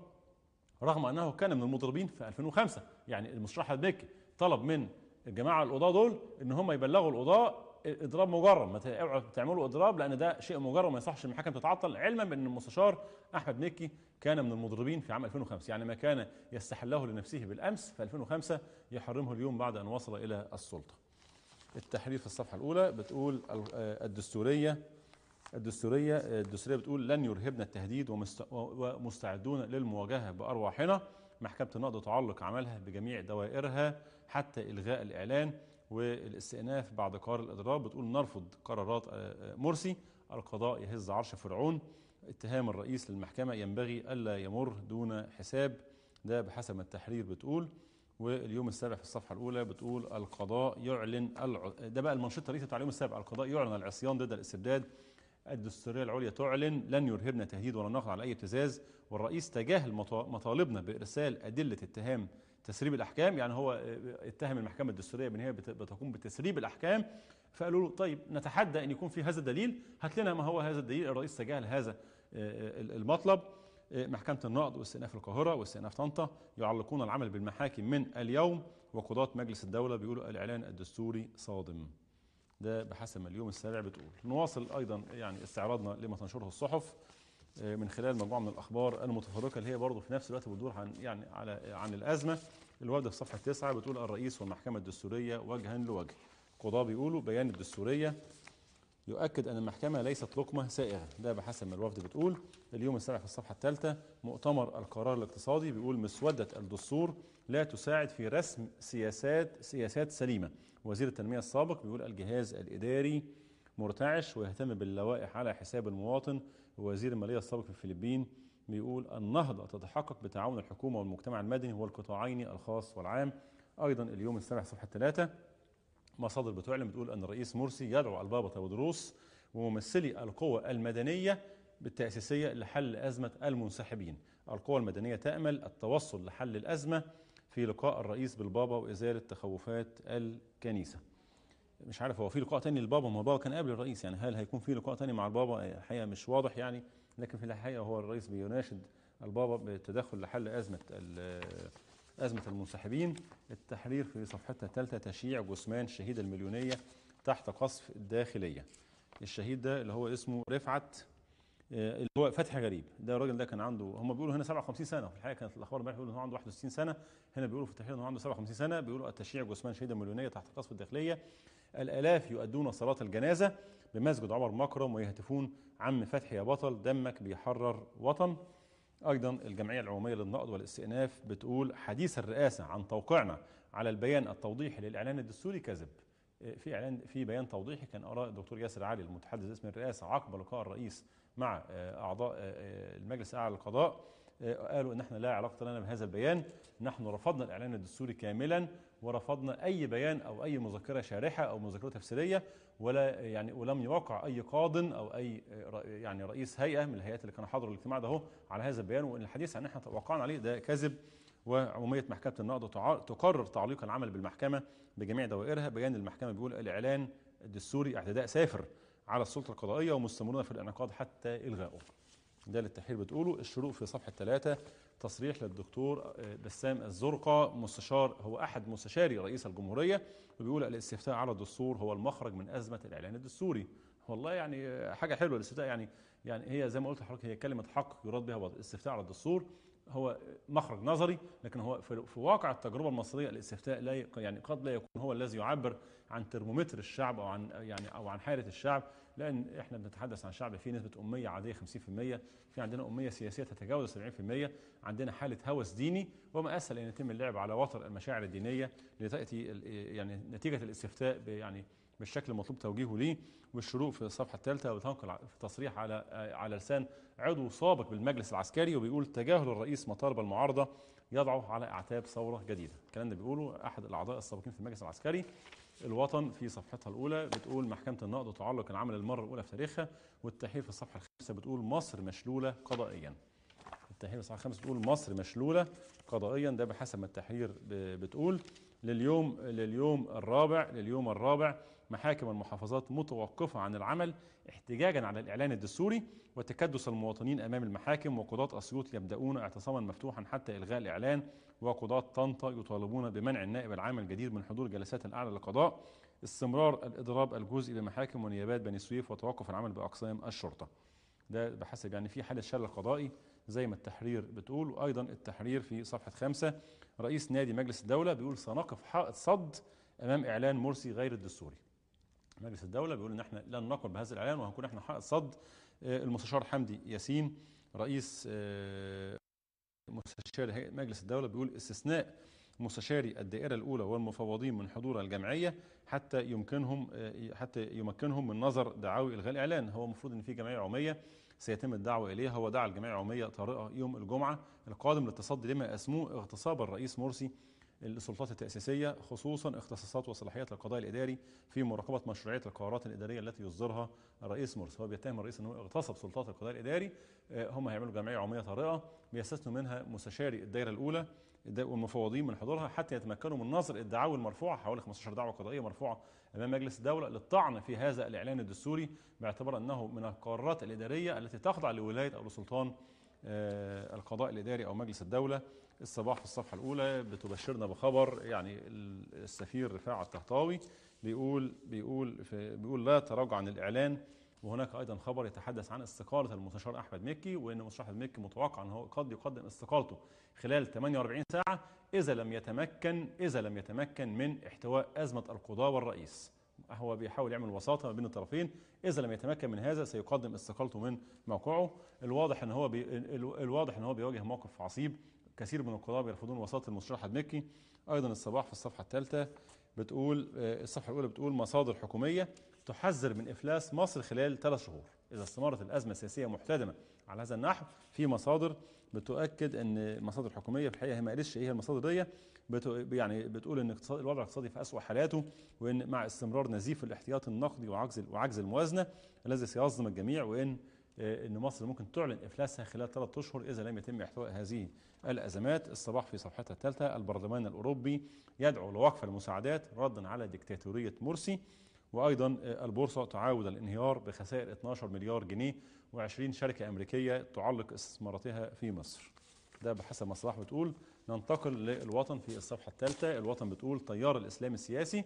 A: رغم أنه كان من المضربين في 2005 يعني المستشار بك طلب من الجماعة القضاء دول إن هم يبلغوا القضاء اضراب مجرم ما اوعوا تعملوا اضراب لان ده شيء مجرم ما يصحش المحاكم تتعطل علما بان المستشار احمد مكي كان من المضربين في عام 2005 يعني ما كان يستحله لنفسه بالامس في 2005 يحرمه اليوم بعد ان وصل الى السلطه التحرير في الصفحة الأولى بتقول آه، الدستورية الدستورية آه، الدستورية بتقول لن يرهبنا التهديد ومستعدون للمواجهة بأرواحنا محكمة النقد تعلق عملها بجميع دوائرها حتى إلغاء الإعلان والاستئناف بعد قرار الإضراب بتقول نرفض قرارات آه، مرسي القضاء يهز عرش فرعون اتهام الرئيس للمحكمة ينبغي ألا يمر دون حساب ده بحسب التحرير بتقول واليوم السابع في الصفحه الاولى بتقول القضاء يعلن الع... ده بقى المنشط الرئيسي بتاع اليوم السابع القضاء يعلن العصيان ضد الاستبداد الدستوريه العليا تعلن لن يرهبنا تهديد ولا نخضع على اي ابتزاز والرئيس تجاهل مطالبنا بارسال ادله اتهام تسريب الاحكام يعني هو اتهم المحكمه الدستوريه بان هي بتقوم بتسريب الاحكام فقالوا له طيب نتحدى ان يكون في هذا الدليل هات لنا ما هو هذا الدليل الرئيس تجاهل هذا المطلب إيه، محكمة النقد واستئناف القاهرة واستئناف طنطا يعلقون العمل بالمحاكم من اليوم وقضاة مجلس الدولة بيقولوا الإعلان الدستوري صادم ده بحسب ما اليوم السابع بتقول نواصل أيضا يعني استعراضنا لما تنشره الصحف إيه، من خلال مجموعة من الأخبار المتفرقة اللي هي برضه في نفس الوقت بتدور عن يعني على عن الأزمة الوردة في صفحة 9 بتقول الرئيس والمحكمة الدستورية وجها لوجه قضاة بيقولوا بيان الدستورية يؤكد أن المحكمة ليست لقمة سائغة ده بحسب ما الوفد بتقول اليوم السابع في الصفحة الثالثة مؤتمر القرار الاقتصادي بيقول مسودة الدستور لا تساعد في رسم سياسات سياسات سليمة وزير التنمية السابق بيقول الجهاز الإداري مرتعش ويهتم باللوائح على حساب المواطن ووزير المالية السابق في الفلبين بيقول النهضة تتحقق بتعاون الحكومة والمجتمع المدني والقطاعين الخاص والعام أيضا اليوم السابع صفحة الثلاثة مصادر بتعلن بتقول أن الرئيس مرسي يدعو البابطة دروس وممثلي القوى المدنية بالتأسيسية لحل أزمة المنسحبين القوى المدنية تأمل التوصل لحل الأزمة في لقاء الرئيس بالبابا وإزالة تخوفات الكنيسة مش عارف هو في لقاء تاني للبابا ما البابا كان قبل الرئيس يعني هل هيكون في لقاء تاني مع البابا الحقيقة مش واضح يعني لكن في الحقيقة هو الرئيس بيناشد البابا بالتدخل لحل أزمة أزمة المنسحبين التحرير في صفحتها الثالثة تشييع جثمان شهيد المليونية تحت قصف الداخلية الشهيد ده اللي هو اسمه رفعت آه، اللي هو فتحي غريب ده الراجل ده كان عنده هم بيقولوا هنا 57 سنه في الحقيقه كانت الاخبار امبارح بيقولوا ان هو عنده 61 سنه هنا بيقولوا في التحرير ان هو عنده 57 سنه بيقولوا التشييع جثمان شهيد المليونيه تحت قصف الداخليه الالاف يؤدون صلاه الجنازه بمسجد عمر مكرم ويهتفون عم فتحي يا بطل دمك بيحرر وطن أيضا الجمعية العمومية للنقد والاستئناف بتقول حديث الرئاسة عن توقيعنا على البيان التوضيحي للإعلان الدستوري كذب إيه، في إعلان في بيان توضيحي كان آراء الدكتور ياسر علي المتحدث باسم الرئاسة عقب لقاء الرئيس مع آه، أعضاء آه، آه، المجلس الأعلى للقضاء آه، قالوا ان احنا لا علاقه لنا بهذا البيان نحن رفضنا الاعلان الدستوري كاملا ورفضنا اي بيان او اي مذكره شارحه او مذكره تفسيريه ولا يعني ولم يوقع اي قاض او اي آه، يعني رئيس هيئه من الهيئات اللي كانوا حاضر الاجتماع ده على هذا البيان وان الحديث عن احنا وقعنا عليه ده كذب وعمومية محكمة النقد تقرر تعليق العمل بالمحكمة بجميع دوائرها بيان المحكمة بيقول الإعلان الدستوري اعتداء سافر على السلطة القضائية ومستمرون في الانعقاد حتى إلغائه ده للتحرير بتقوله الشروق في صفحة 3 تصريح للدكتور آه، بسام الزرقة مستشار هو أحد مستشاري رئيس الجمهورية وبيقول الاستفتاء على الدستور هو المخرج من أزمة الإعلان الدستوري والله يعني حاجة حلوة الاستفتاء يعني يعني هي زي ما قلت لحضرتك هي كلمة حق يراد بها الاستفتاء على الدستور هو مخرج نظري لكن هو في واقع التجربه المصريه الاستفتاء لا يعني قد لا يكون هو الذي يعبر عن ترمومتر الشعب او عن يعني او عن حاله الشعب لان احنا بنتحدث عن شعب فيه نسبه اميه عاديه 50% في عندنا اميه سياسيه تتجاوز 70% عندنا حاله هوس ديني وما اسهل ان يتم اللعب على وتر المشاعر الدينيه لتاتي يعني نتيجه الاستفتاء يعني بالشكل المطلوب توجيهه ليه والشروق في الصفحه الثالثه بتنقل في تصريح على على لسان عضو سابق بالمجلس العسكري وبيقول تجاهل الرئيس مطالب المعارضه يضعه على اعتاب ثوره جديده الكلام ده بيقوله احد الاعضاء السابقين في المجلس العسكري الوطن في صفحتها الاولى بتقول محكمه النقد تعلق العمل المره الاولى في تاريخها والتحرير في الصفحه الخامسه بتقول مصر مشلوله قضائيا التحرير الصفحه الخامسه بتقول مصر مشلوله قضائيا ده بحسب ما التحرير بتقول لليوم لليوم الرابع لليوم الرابع محاكم المحافظات متوقفة عن العمل احتجاجا على الإعلان الدستوري وتكدس المواطنين أمام المحاكم وقضاة أسيوط يبدأون اعتصاما مفتوحا حتى إلغاء الإعلان وقضاة طنطا يطالبون بمنع النائب العام الجديد من حضور جلسات الأعلى للقضاء استمرار الإضراب الجزئي بمحاكم ونيابات بني سويف وتوقف العمل بأقسام الشرطة ده بحسب يعني في حالة شلل قضائي زي ما التحرير بتقول وأيضا التحرير في صفحة خمسة رئيس نادي مجلس الدولة بيقول سنقف حائط صد أمام إعلان مرسي غير الدستوري مجلس الدوله بيقول ان احنا لن نقبل بهذا الاعلان وهنكون احنا حق صد آه، المستشار حمدي ياسين رئيس آه، مستشار مجلس الدوله بيقول استثناء مستشاري الدائرة الأولى والمفوضين من حضور الجمعية حتى يمكنهم آه، حتى يمكنهم من نظر دعاوي إلغاء الإعلان هو المفروض أن في جمعية عمومية سيتم الدعوة إليها هو دعا الجمعية العمومية طارئة يوم الجمعة القادم للتصدي لما أسموه اغتصاب الرئيس مرسي للسلطات التأسيسية خصوصا اختصاصات وصلاحيات القضاء الإداري في مراقبة مشروعية القرارات الإدارية التي يصدرها الرئيس مرسي هو بيتهم الرئيس أنه اغتصب سلطات القضاء الإداري آه، هم هيعملوا جمعية عمومية طارئة بيستثنوا منها مستشاري الدائرة الأولى والمفوضين من حضورها حتى يتمكنوا من نظر الدعاوى المرفوعة حوالي 15 دعوة قضائية مرفوعة أمام مجلس الدولة للطعن في هذا الإعلان الدستوري باعتبار أنه من القرارات الإدارية التي تخضع لولاية أو لسلطان آه، القضاء الإداري أو مجلس الدولة الصباح في الصفحة الأولى بتبشرنا بخبر يعني السفير رفاعة الطهطاوي بيقول بيقول في بيقول لا تراجع عن الإعلان وهناك أيضا خبر يتحدث عن استقالة المستشار أحمد مكي وأن المستشار أحمد مكي متوقع أنه قد يقدم استقالته خلال 48 ساعة إذا لم يتمكن إذا لم يتمكن من احتواء أزمة القضاء والرئيس هو بيحاول يعمل وساطة ما بين الطرفين إذا لم يتمكن من هذا سيقدم استقالته من موقعه الواضح أن هو بي الواضح أن هو بيواجه موقف عصيب كثير من القراء يرفضون وساطة المستشار حدمكي أيضا الصباح في الصفحة الثالثة بتقول آه، الصفحة الأولى بتقول مصادر حكومية تحذر من إفلاس مصر خلال ثلاث شهور إذا استمرت الأزمة السياسية محتدمة على هذا النحو في مصادر بتؤكد أن مصادر حكومية في الحقيقة هي ما قالتش إيه هي المصادر دي بتو يعني بتقول أن الوضع الاقتصادي في أسوأ حالاته وأن مع استمرار نزيف الاحتياط النقدي وعجز وعجز الموازنة الذي سيظلم الجميع وأن آه، أن مصر ممكن تعلن إفلاسها خلال ثلاث أشهر إذا لم يتم إحتواء هذه الأزمات الصباح في صفحتها الثالثة البرلمان الأوروبي يدعو لوقف المساعدات ردا على دكتاتوريه مرسي وأيضا آه، البورصة تعاود الانهيار بخسائر 12 مليار جنيه و20 شركة أمريكية تعلق استثماراتها في مصر ده بحسب ما الصباح بتقول ننتقل للوطن في الصفحة الثالثة الوطن بتقول تيار الإسلام السياسي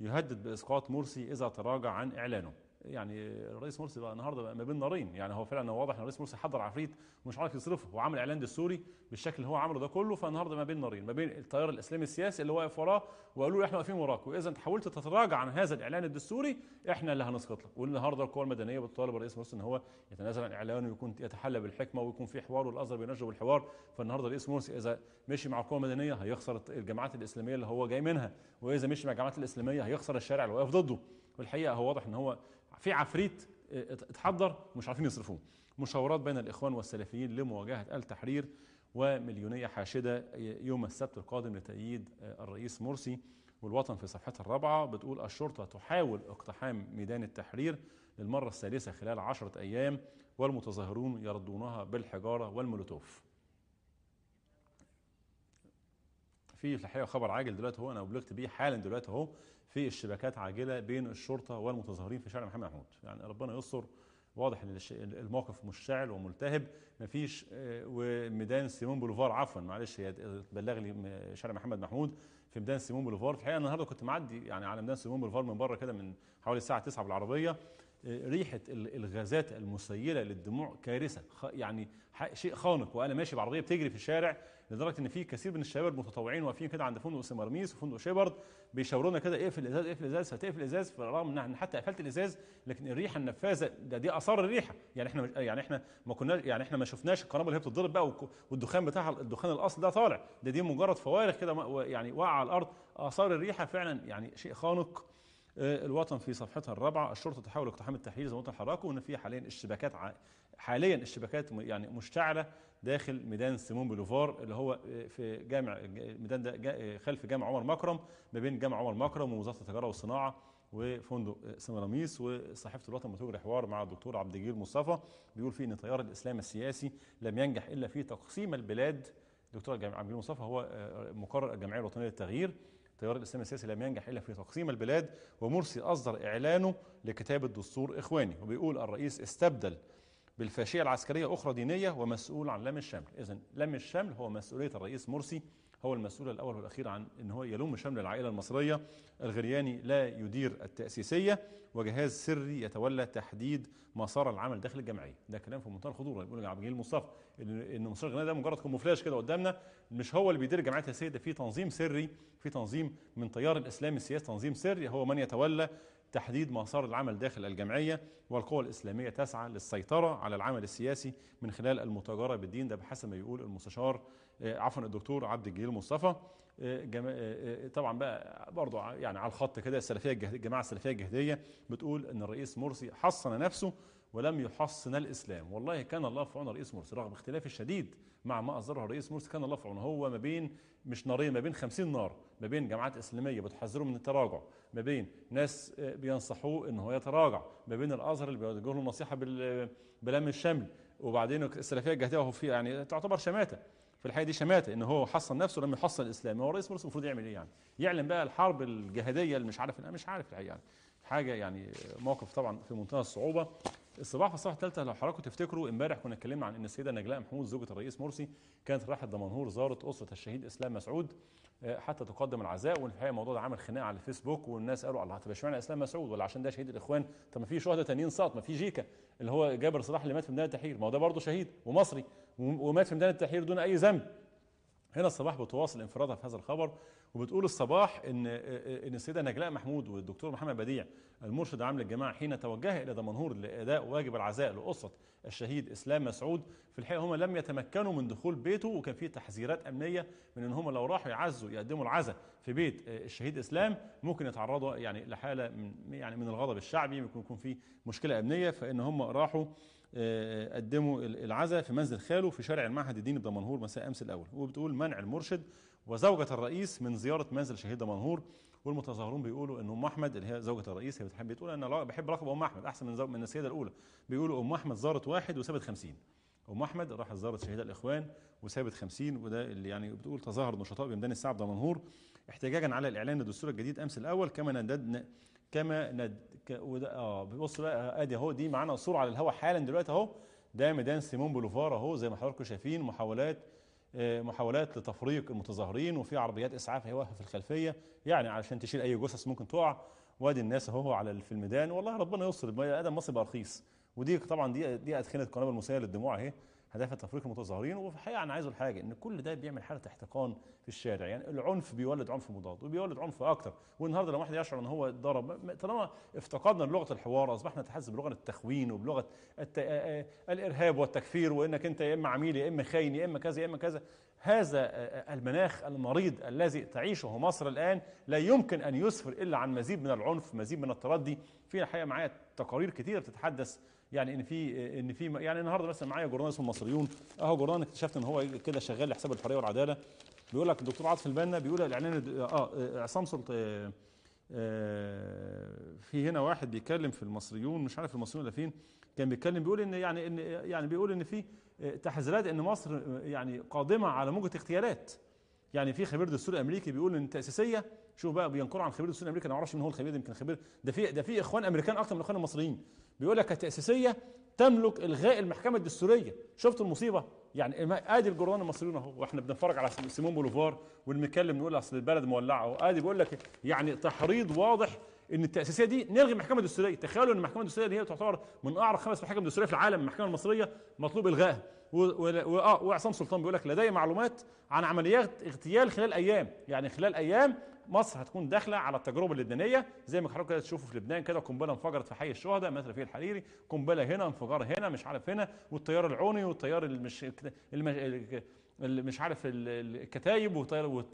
A: يهدد بإسقاط مرسي إذا تراجع عن إعلانه يعني الرئيس مرسي بقى النهارده بقى ما بين نارين يعني هو فعلا هو واضح ان الرئيس مرسي حضر عفريت ومش عارف يصرفه وعمل اعلان للسوري بالشكل اللي هو عمله ده كله فالنهارده ما بين نارين ما بين التيار الاسلامي السياسي اللي واقف وراه وقالوا له احنا واقفين وراك واذا انت حاولت تتراجع عن هذا الاعلان الدستوري احنا اللي هنسقط لك والنهارده القوى المدنيه بتطالب الرئيس مرسي ان هو يتنازل عن اعلانه ويكون يتحلى بالحكمه ويكون في حوار والازهر بيناقشه بالحوار فالنهارده الرئيس مرسي اذا مشي مع القوى المدنيه هيخسر الجماعات الاسلاميه اللي هو جاي منها واذا مشي مع الجماعات الاسلاميه هيخسر الشارع اللي واقف ضده والحقيقه هو واضح ان هو في عفريت آه، اتحضر ومش عارفين يصرفوه مشاورات بين الاخوان والسلفيين لمواجهه التحرير ومليونيه حاشده يوم السبت القادم لتأييد آه، الرئيس مرسي والوطن في صفحتها الرابعه بتقول الشرطه تحاول اقتحام ميدان التحرير للمره الثالثه خلال عشرة ايام والمتظاهرون يردونها بالحجاره والمولوتوف. في الحقيقه خبر عاجل دلوقتي هو انا بلغت بيه حالا دلوقتي اهو في اشتباكات عاجله بين الشرطه والمتظاهرين في شارع محمد محمود يعني ربنا يستر واضح ان الموقف مشتعل وملتهب مفيش آه، وميدان سيمون بوليفار عفوا معلش هي بلغ لي آه، شارع محمد محمود في ميدان سيمون بوليفار في الحقيقه النهارده كنت معدي يعني على ميدان سيمون بوليفار من بره كده من حوالي الساعه 9 بالعربيه ريحه الغازات المسيله للدموع كارثه يعني شيء خانق وانا ماشي بعربيه بتجري في الشارع لدرجه ان في كثير من الشباب المتطوعين واقفين كده عند فندق سمرميس وفندق شيبرد بيشاورونا كده اقفل الازاز اقفل الازاز فتقفل الازاز رغم ان حتى قفلت الازاز لكن الريحه النفاذه ده دي اثار الريحه يعني احنا يعني احنا ما كنا يعني احنا ما شفناش القنابل اللي هي بتتضرب بقى والدخان بتاعها الدخان الاصل ده طالع ده دي مجرد فوارغ كده يعني واقعه على الارض اثار الريحه فعلا يعني شيء خانق الوطن في صفحتها الرابعه الشرطه تحاول اقتحام التحرير زي الحراك وان في حاليا الشبكات ع... حاليا الشبكات يعني مشتعله داخل ميدان سيمون بلوفار اللي هو آه، في جامع الميدان ده آه، خلف جامع عمر مكرم ما بين جامع عمر مكرم ووزاره التجاره والصناعه وفندق آه، سمراميس وصحيفه الوطن بتجري حوار مع الدكتور عبد الجليل مصطفى بيقول فيه ان تيار الاسلام السياسي لم ينجح الا في تقسيم البلاد الدكتور عبد الجليل مصطفى هو مقرر الجمعيه الوطنيه للتغيير التيار الاسلامي السياسي لم ينجح الا في تقسيم البلاد ومرسي اصدر اعلانه لكتاب الدستور اخواني وبيقول الرئيس استبدل بالفاشيه العسكريه اخرى دينيه ومسؤول عن لم الشمل اذا لم الشمل هو مسؤوليه الرئيس مرسي هو المسؤول الأول والأخير عن أن هو يلم شمل العائلة المصرية الغرياني لا يدير التأسيسية وجهاز سري يتولى تحديد مسار العمل داخل الجمعية ده كلام في منتهى الخطورة بيقول عبد الجليل مصطفى إن مسار الغناء ده مجرد كوموفلاج كده قدامنا مش هو اللي بيدير الجمعية التأسيسية ده في تنظيم سري في تنظيم من تيار الإسلام السياسي تنظيم سري هو من يتولى تحديد مسار العمل داخل الجمعية والقوى الإسلامية تسعى للسيطرة على العمل السياسي من خلال المتاجرة بالدين ده بحسب ما يقول المستشار آه، عفوا الدكتور عبد الجليل مصطفى آه، آه، طبعا بقى برضه يعني على الخط كده السلفيه الجماعه السلفيه الجهديه بتقول ان الرئيس مرسي حصن نفسه ولم يحصن الاسلام والله كان الله في عون الرئيس مرسي رغم اختلاف الشديد مع ما اصدره الرئيس مرسي كان الله في عونه هو ما بين مش نارين ما بين 50 نار ما بين جماعات اسلاميه بتحذره من التراجع ما بين ناس بينصحوه ان هو يتراجع ما بين الازهر اللي بيوجه له نصيحه بلام الشمل وبعدين السلفيه الجهديه وهو في يعني تعتبر شماته في الحقيقه دي شماته ان هو حصن نفسه لما يحصن الاسلام هو الرئيس مرسي المفروض يعمل ايه يعني؟ يعلن بقى الحرب الجهاديه اللي مش عارف انا مش عارف الحقيقه يعني حاجه يعني موقف طبعا في منتهى الصعوبه الصباح في الصفحه الثالثه لو حضراتكم تفتكروا امبارح كنا اتكلمنا عن ان السيده نجلاء محمود زوجة الرئيس مرسي كانت راحت دمنهور زارت اسره الشهيد اسلام مسعود آه، حتى تقدم العزاء والحقيقه الموضوع ده عمل خناقه على الفيسبوك والناس قالوا الله طب اشمعنى اسلام مسعود ولا عشان ده شهيد الاخوان طب ما في شهداء تانيين سقط ما في جيكا اللي هو جابر صلاح اللي مات في ميدان التحرير ما هو ده برضه شهيد ومصري ومات في ميدان التحرير دون اي ذنب هنا الصباح بتواصل انفرادها في هذا الخبر وبتقول الصباح ان ان السيده نجلاء محمود والدكتور محمد بديع المرشد العام للجماعه حين توجه الى دمنهور لاداء واجب العزاء لاسره الشهيد اسلام مسعود في الحقيقه هم لم يتمكنوا من دخول بيته وكان في تحذيرات امنيه من ان هم لو راحوا يعزوا يقدموا العزاء في بيت آه، الشهيد اسلام ممكن يتعرضوا يعني لحاله من يعني من الغضب الشعبي ممكن يكون في مشكله امنيه فان هم راحوا قدموا العزاء في منزل خاله في شارع المعهد الديني بدمنهور مساء امس الاول وبتقول منع المرشد وزوجة الرئيس من زيارة منزل شهيد دمنهور والمتظاهرون بيقولوا ان ام احمد اللي هي زوجة الرئيس هي بتحب بتقول انا بحب رقب ام احمد احسن من زو... من السيدة الاولى بيقولوا ام احمد زارت واحد وسابت 50 ام احمد راحت زارت شهيد الاخوان وسابت 50 وده اللي يعني بتقول تظاهر نشطاء بميدان الساعه بدمنهور احتجاجا على الاعلان الدستور الجديد امس الاول كما نددنا كما ند... ك... وده... اه بص بقى ادي اهو دي معانا صوره على الهواء حالا دلوقتي اهو ده ميدان سيمون بوليفار اهو زي ما حضراتكم شايفين محاولات آه، محاولات لتفريق المتظاهرين وفي عربيات اسعاف هي واقفه في الخلفيه يعني علشان تشيل اي جثث ممكن تقع وادي الناس اهو على في الميدان والله ربنا يستر البني ادم مصري بقى رخيص ودي طبعا دي دي ادخنه قنابل مسيله للدموع اهي هدفها تفريق المتظاهرين وفي الحقيقه انا عايزه الحاجه ان كل ده بيعمل حاله احتقان في الشارع يعني العنف بيولد عنف مضاد وبيولد عنف اكتر والنهارده لما واحد يشعر ان هو اتضرب طالما افتقدنا لغه الحوار اصبحنا نتحدث بلغه التخوين وبلغه الت... الارهاب والتكفير وانك انت يا اما عميل يا اما خاين يا اما كذا يا اما كذا هذا المناخ المريض الذي تعيشه مصر الان لا يمكن ان يسفر الا عن مزيد من العنف مزيد من التردي في الحقيقه معايا تقارير كثيره بتتحدث يعني ان في ان في يعني النهارده مثلا معايا جورنال اسمه المصريون اهو جورنال اكتشفت ان هو كده شغال لحساب الحريه والعداله بيقول لك الدكتور عاطف البنا بيقول الاعلان آه،, آه،, اه عصام سلط آه، في هنا واحد بيتكلم في المصريون مش عارف المصريون ولا فين كان بيتكلم بيقول ان يعني ان يعني بيقول ان في تحذيرات ان مصر يعني قادمه على موجه اغتيالات يعني في خبير دستور امريكي بيقول ان التاسيسيه شوف بقى بينكروا عن خبير دستور امريكي انا ما اعرفش مين هو الخبير ده يمكن خبير ده في ده في اخوان امريكان اكتر من الاخوان المصريين بيقول لك التأسيسية تملك إلغاء المحكمة الدستورية شفتوا المصيبة يعني ادي الجرنان المصريون اهو واحنا بنتفرج على سيمون بوليفار ونتكلم بيقول اصل البلد مولعه ادي بيقول لك يعني تحريض واضح ان التاسيسيه دي نلغي المحكمه الدستوريه تخيلوا ان المحكمه الدستوريه اللي هي تعتبر من اعرق خمس محاكم دستوريه في العالم المحكمه المصريه مطلوب الغائها آه، وعصام سلطان بيقول لك لدي معلومات عن عمليات اغتيال خلال ايام يعني خلال ايام مصر هتكون داخله على التجربه اللبنانيه زي ما حضرتك كده تشوفوا في لبنان كده قنبله انفجرت في حي الشهداء مثلا في الحريري قنبله هنا انفجار هنا مش عارف هنا والتيار العوني والتيار اللي مش اللي مش عارف الكتايب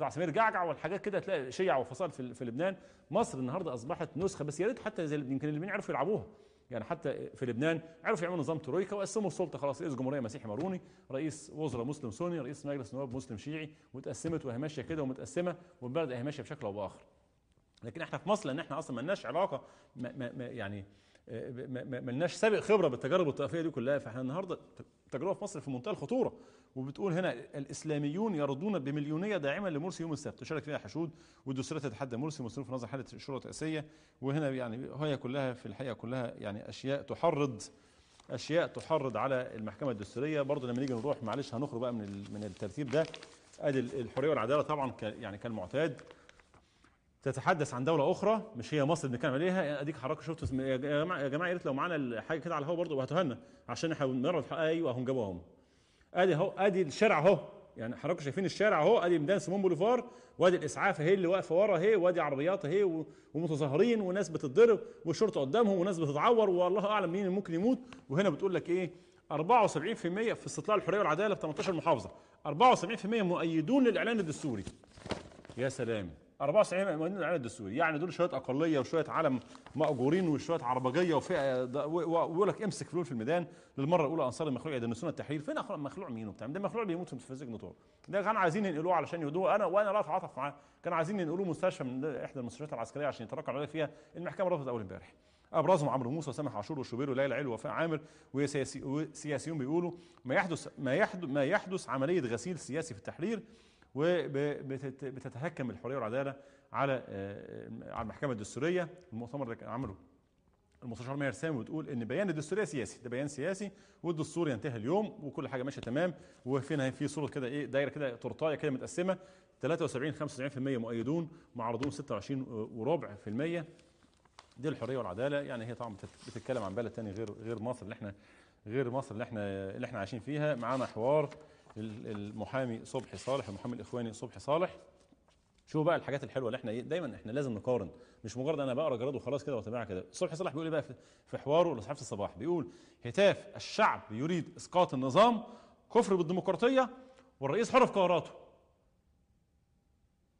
A: سمير جعجع والحاجات كده تلاقي شيع وفصائل في لبنان مصر النهارده اصبحت نسخه بس يا ريت حتى زي يمكن اللي عرفوا يلعبوها يعني حتى في لبنان عرفوا يعملوا نظام ترويكا وقسموا السلطه خلاص رئيس جمهوريه مسيحي ماروني رئيس وزراء مسلم سني رئيس مجلس نواب مسلم شيعي واتقسمت وهي ماشيه كده ومتقسمه والبلد هي ماشيه بشكل او باخر لكن احنا في مصر لان احنا اصلا ما لناش علاقه ما ما ما يعني لناش سابق خبره بالتجارب الطائفيه دي كلها فاحنا النهارده التجربه في مصر في منتهى الخطوره وبتقول هنا الاسلاميون يرضون بمليونيه داعمه لمرسي يوم السبت تشارك فيها حشود والدستوريه تتحدى مرسي ومسؤولون في نظر حاله الشرطه الرئاسيه وهنا يعني هي كلها في الحقيقه كلها يعني اشياء تحرض اشياء تحرض على المحكمه الدستوريه برضه لما نيجي نروح معلش هنخرج بقى من من الترتيب ده ادي الحريه والعداله طبعا يعني كالمعتاد تتحدث عن دوله اخرى مش هي مصر بنتكلم عليها يعني اديك حضرتك شفت يا جماعه يا جماعه يا ريت لو معانا حاجه كده على الهوا برضه هاتوها لنا عشان احنا بنعرض ايوه اهو جابوها اهو ادي اهو ادي الشارع اهو يعني حضراتكم شايفين الشارع اهو ادي ميدان سيمون بوليفار وادي الاسعاف اهي اللي واقفه ورا اهي وادي عربيات اهي ومتظاهرين وناس بتتضرب والشرطه قدامهم وناس بتتعور والله اعلم مين اللي ممكن يموت وهنا بتقول لك ايه 74% في استطلاع الحريه والعداله في 18 محافظه 74% مؤيدون للاعلان الدستوري يا سلام 94 مؤيدين العالم الدستوري يعني دول شويه اقليه وشويه عالم ماجورين وشويه عربجيه وفئه ويقول لك امسك فلول في الميدان للمره الاولى انصار المخلوع يدنسون التحرير فين مخلوع مين وبتاع ده مخلوع بيموت في التلفزيون طول ده كانوا عايزين ينقلوه علشان يهدوه انا وانا لا اتعاطف معاه كانوا عايزين ينقلوه مستشفى من احدى المستشفيات العسكريه عشان يترقب عليه فيها المحكمه رفضت اول امبارح ابرزهم عمرو موسى وسامح عاشور وشوبير وليلى علو ووفاء عامر وسياسيون بيقولوا ما يحدث ما يحدث ما يحدث عمليه غسيل سياسي في التحرير وبتتحكم الحريه والعداله على آه، آه، على المحكمه الدستوريه المؤتمر اللي عمله المستشار ماهر سامي وتقول ان بيان الدستوريه سياسي ده بيان سياسي والدستور ينتهي اليوم وكل حاجه ماشيه تمام وفينا في صوره كده ايه دايره كده تورتايه كده متقسمه 73 75% مؤيدون معارضون 26 آه، وربع في المية دي الحريه والعداله يعني هي طبعا بتتكلم عن بلد تاني غير غير مصر اللي احنا غير مصر اللي احنا اللي احنا عايشين فيها معانا حوار المحامي صبحي صالح المحامي الاخواني صبحي صالح شوف بقى الحاجات الحلوه اللي احنا ايه دايما احنا لازم نقارن مش مجرد انا بقرا جراد وخلاص كده واتابعها كده صبحي صالح بيقول ايه بقى في حواره لصحيفه الصباح بيقول هتاف الشعب يريد اسقاط النظام كفر بالديمقراطيه والرئيس حر في قراراته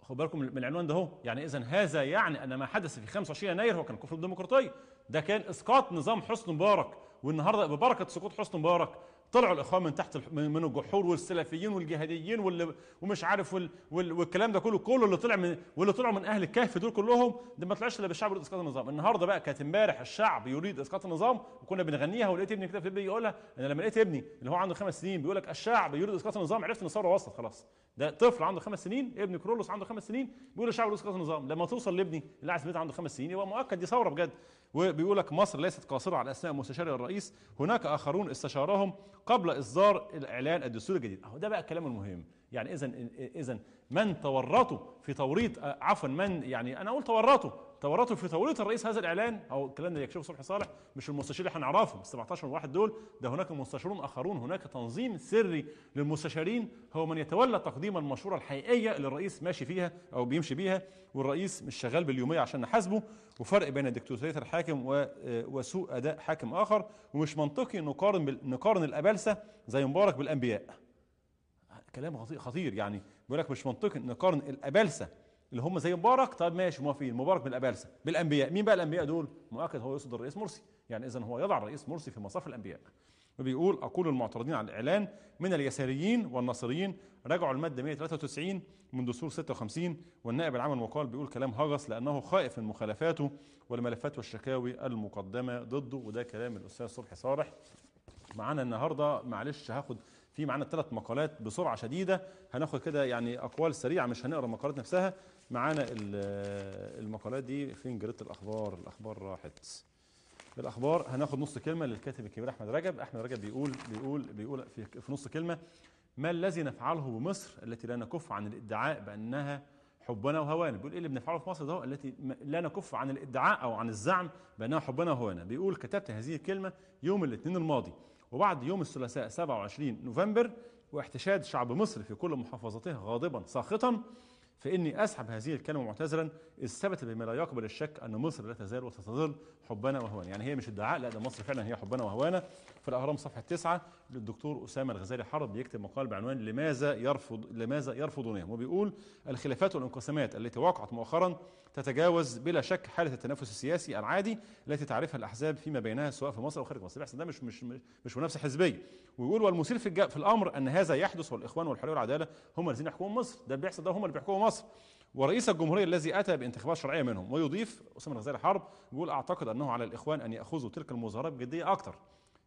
A: خد بالكم من العنوان ده اهو يعني اذا هذا يعني ان ما حدث في 25 يناير هو كان كفر بالديمقراطيه ده كان اسقاط نظام حسني مبارك والنهارده ببركه سقوط حسني مبارك طلعوا الاخوان من تحت من الجحور والسلفيين والجهاديين واللي ومش عارف وال وال والكلام ده كله كله اللي طلع من واللي طلعوا من اهل الكهف دول كلهم ده ما طلعش الا بالشعب يريد اسقاط النظام النهارده بقى كانت امبارح الشعب يريد اسقاط النظام وكنا بنغنيها ولقيت ابني كده في يقولها انا لما لقيت ابني اللي هو عنده خمس سنين بيقول لك الشعب يريد اسقاط النظام عرفت ان الثوره وصلت خلاص ده طفل عنده خمس سنين ابن كرولوس عنده خمس سنين بيقول الشعب يريد اسقاط النظام لما توصل لابني اللي عايز عنده خمس سنين يبقى مؤكد دي ثوره بجد وبيقول لك مصر ليست قاصره على اسماء مستشاري الرئيس هناك اخرون استشارهم قبل اصدار الاعلان الدستوري الجديد اهو ده بقى الكلام المهم يعني اذا اذا من تورطوا في توريط آه، عفوا من يعني انا اقول تورطوا تورطوا في توريط الرئيس هذا الاعلان او الكلام اللي يكشفه صبحي صالح مش المستشار اللي هنعرفهم ال 17 واحد دول ده هناك مستشارون اخرون هناك تنظيم سري للمستشارين هو من يتولى تقديم المشوره الحقيقيه اللي الرئيس ماشي فيها او بيمشي بيها والرئيس مش شغال باليوميه عشان نحاسبه وفرق بين ديكتاتوريه الحاكم آه، وسوء اداء حاكم اخر ومش منطقي نقارن نقارن الابالسه زي مبارك بالانبياء كلام خطير يعني بيقول لك مش منطقي نقارن الابالسه اللي هم زي مبارك طب ماشي موافقين مبارك بالابالسه بالانبياء مين بقى الانبياء دول؟ مؤكد هو يقصد الرئيس مرسي يعني اذا هو يضع الرئيس مرسي في مصاف الانبياء وبيقول اقول المعترضين على الاعلان من اليساريين والنصريين رجعوا الماده 193 من دستور 56 والنائب العام المقال بيقول كلام هجس لانه خائف من مخالفاته والملفات والشكاوي المقدمه ضده وده كلام الاستاذ صبحي صالح معانا النهارده معلش هاخد في معانا ثلاث مقالات بسرعه شديده هناخد كده يعني اقوال سريعه مش هنقرا المقالات نفسها معانا المقالات دي فين جريده الاخبار الاخبار راحت الاخبار هناخد نص كلمه للكاتب الكبير احمد رجب احمد رجب بيقول بيقول بيقول في, في نص كلمه ما الذي نفعله بمصر التي لا نكف عن الادعاء بانها حبنا وهوانا بيقول ايه اللي بنفعله في مصر ده التي لا نكف عن الادعاء او عن الزعم بانها حبنا وهوانا بيقول كتبت هذه الكلمه يوم الاثنين الماضي وبعد يوم الثلاثاء 27 نوفمبر واحتشاد شعب مصر في كل محافظاته غاضبا ساخطا فإني أسحب هذه الكلمة معتذرا إذ ثبت بما لا يقبل الشك أن مصر لا تزال وستظل حبنا وهوانا يعني هي مش ادعاء لا ده مصر فعلا هي حبنا وهوانا في الاهرام صفحه 9 للدكتور اسامه الغزالي حرب بيكتب مقال بعنوان لماذا يرفض لماذا يرفضونهم وبيقول الخلافات والانقسامات التي وقعت مؤخرا تتجاوز بلا شك حاله التنافس السياسي العادي التي تعرفها الاحزاب فيما بينها سواء في مصر او خارج مصر بيحصل ده مش مش مش منافسه حزبيه ويقول والمثير في, في الامر ان هذا يحدث والاخوان والحريه والعداله هم الذين يحكمون مصر ده اللي بيحصل ده هم اللي بيحكموا مصر ورئيس الجمهوريه الذي اتى بانتخابات شرعيه منهم ويضيف اسامه الغزالي حرب يقول اعتقد انه على الاخوان ان ياخذوا تلك المظاهرات بجديه اكثر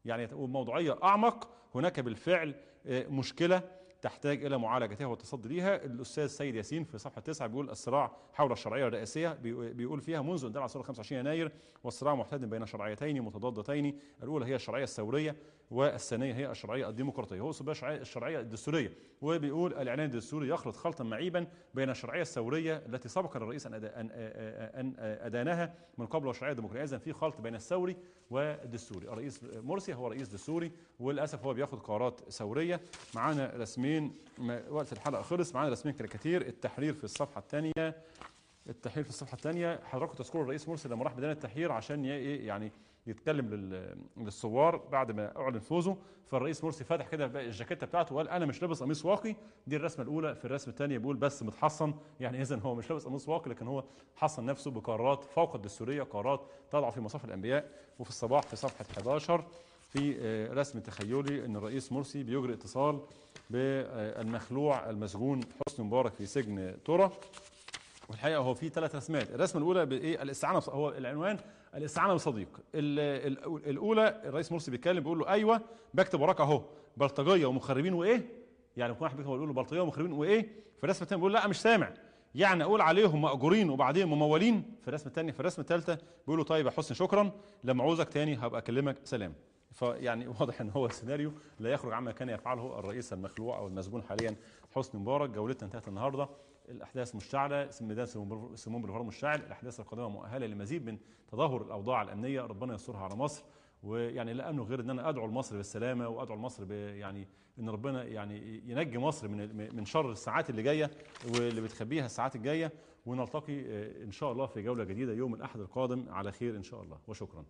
A: يعني موضوعية أعمق هناك بالفعل آه، مشكلة تحتاج إلى معالجتها والتصدي ليها الأستاذ سيد ياسين في صفحة 9 بيقول الصراع حول الشرعية الرئاسية بيقول فيها منذ اندلاع ثورة 25 يناير والصراع محتدم بين شرعيتين متضادتين الأولى هي الشرعية الثورية والثانيه هي الشرعيه الديمقراطيه هو اسمها الشرعيه الدستوريه وبيقول الاعلان الدستوري يخلط خلطا معيبا بين الشرعيه الثوريه التي سبق للرئيس ان ان ادانها من قبل والشرعيه الديمقراطيه اذا في خلط بين الثوري والدستوري الرئيس مرسي هو رئيس دستوري وللاسف هو بياخد قرارات ثوريه معانا رسمين وقت الحلقه خلص معانا رسمين كاريكاتير التحرير في الصفحه الثانيه التحرير في الصفحه الثانيه حضراتكم تذكروا الرئيس مرسي لما راح بدانه التحرير عشان إيه يعني بيتكلم للثوار بعد ما اعلن فوزه فالرئيس مرسي فتح كده الجاكيته بتاعته وقال انا مش لابس قميص واقي دي الرسمه الاولى في الرسمه الثانيه بيقول بس متحصن يعني اذا هو مش لابس قميص واقي لكن هو حصن نفسه بقرارات فوق الدستوريه قرارات تضع في مصاف الانبياء وفي الصباح في صفحه 11 في آه، رسم تخيلي ان الرئيس مرسي بيجري اتصال بالمخلوع المسجون حسني مبارك في سجن تورا والحقيقه هو في ثلاث رسمات الرسمه الاولى بايه الاستعانه هو العنوان الاستعانه بصديق الاولى الرئيس مرسي بيتكلم بيقول له ايوه بكتب وراك اهو بلطجيه ومخربين وايه يعني ممكن واحد بيقول له بلطجيه ومخربين وايه في الرسمه الثانيه بيقول لا مش سامع يعني اقول عليهم ماجورين وبعدين ممولين في الرسمه الثانيه في الرسمه الثالثه بيقول له طيب يا حسن شكرا لما اعوزك ثاني هبقى اكلمك سلام فيعني واضح ان هو سيناريو لا يخرج عما كان يفعله الرئيس المخلوع او المسجون حاليا حسني مبارك جولتنا انتهت النهارده الأحداث مشتعلة سميدان سموم بالفار مشتعل الأحداث القادمة مؤهلة لمزيد من تدهور الأوضاع الأمنية ربنا يسترها على مصر ويعني لا امنه غير ان انا ادعو لمصر بالسلامه وادعو لمصر يعني ان ربنا يعني ينجي مصر من من شر الساعات اللي جايه واللي بتخبيها الساعات الجايه ونلتقي آه، ان شاء الله في جوله جديده يوم الاحد القادم على خير ان شاء الله وشكرا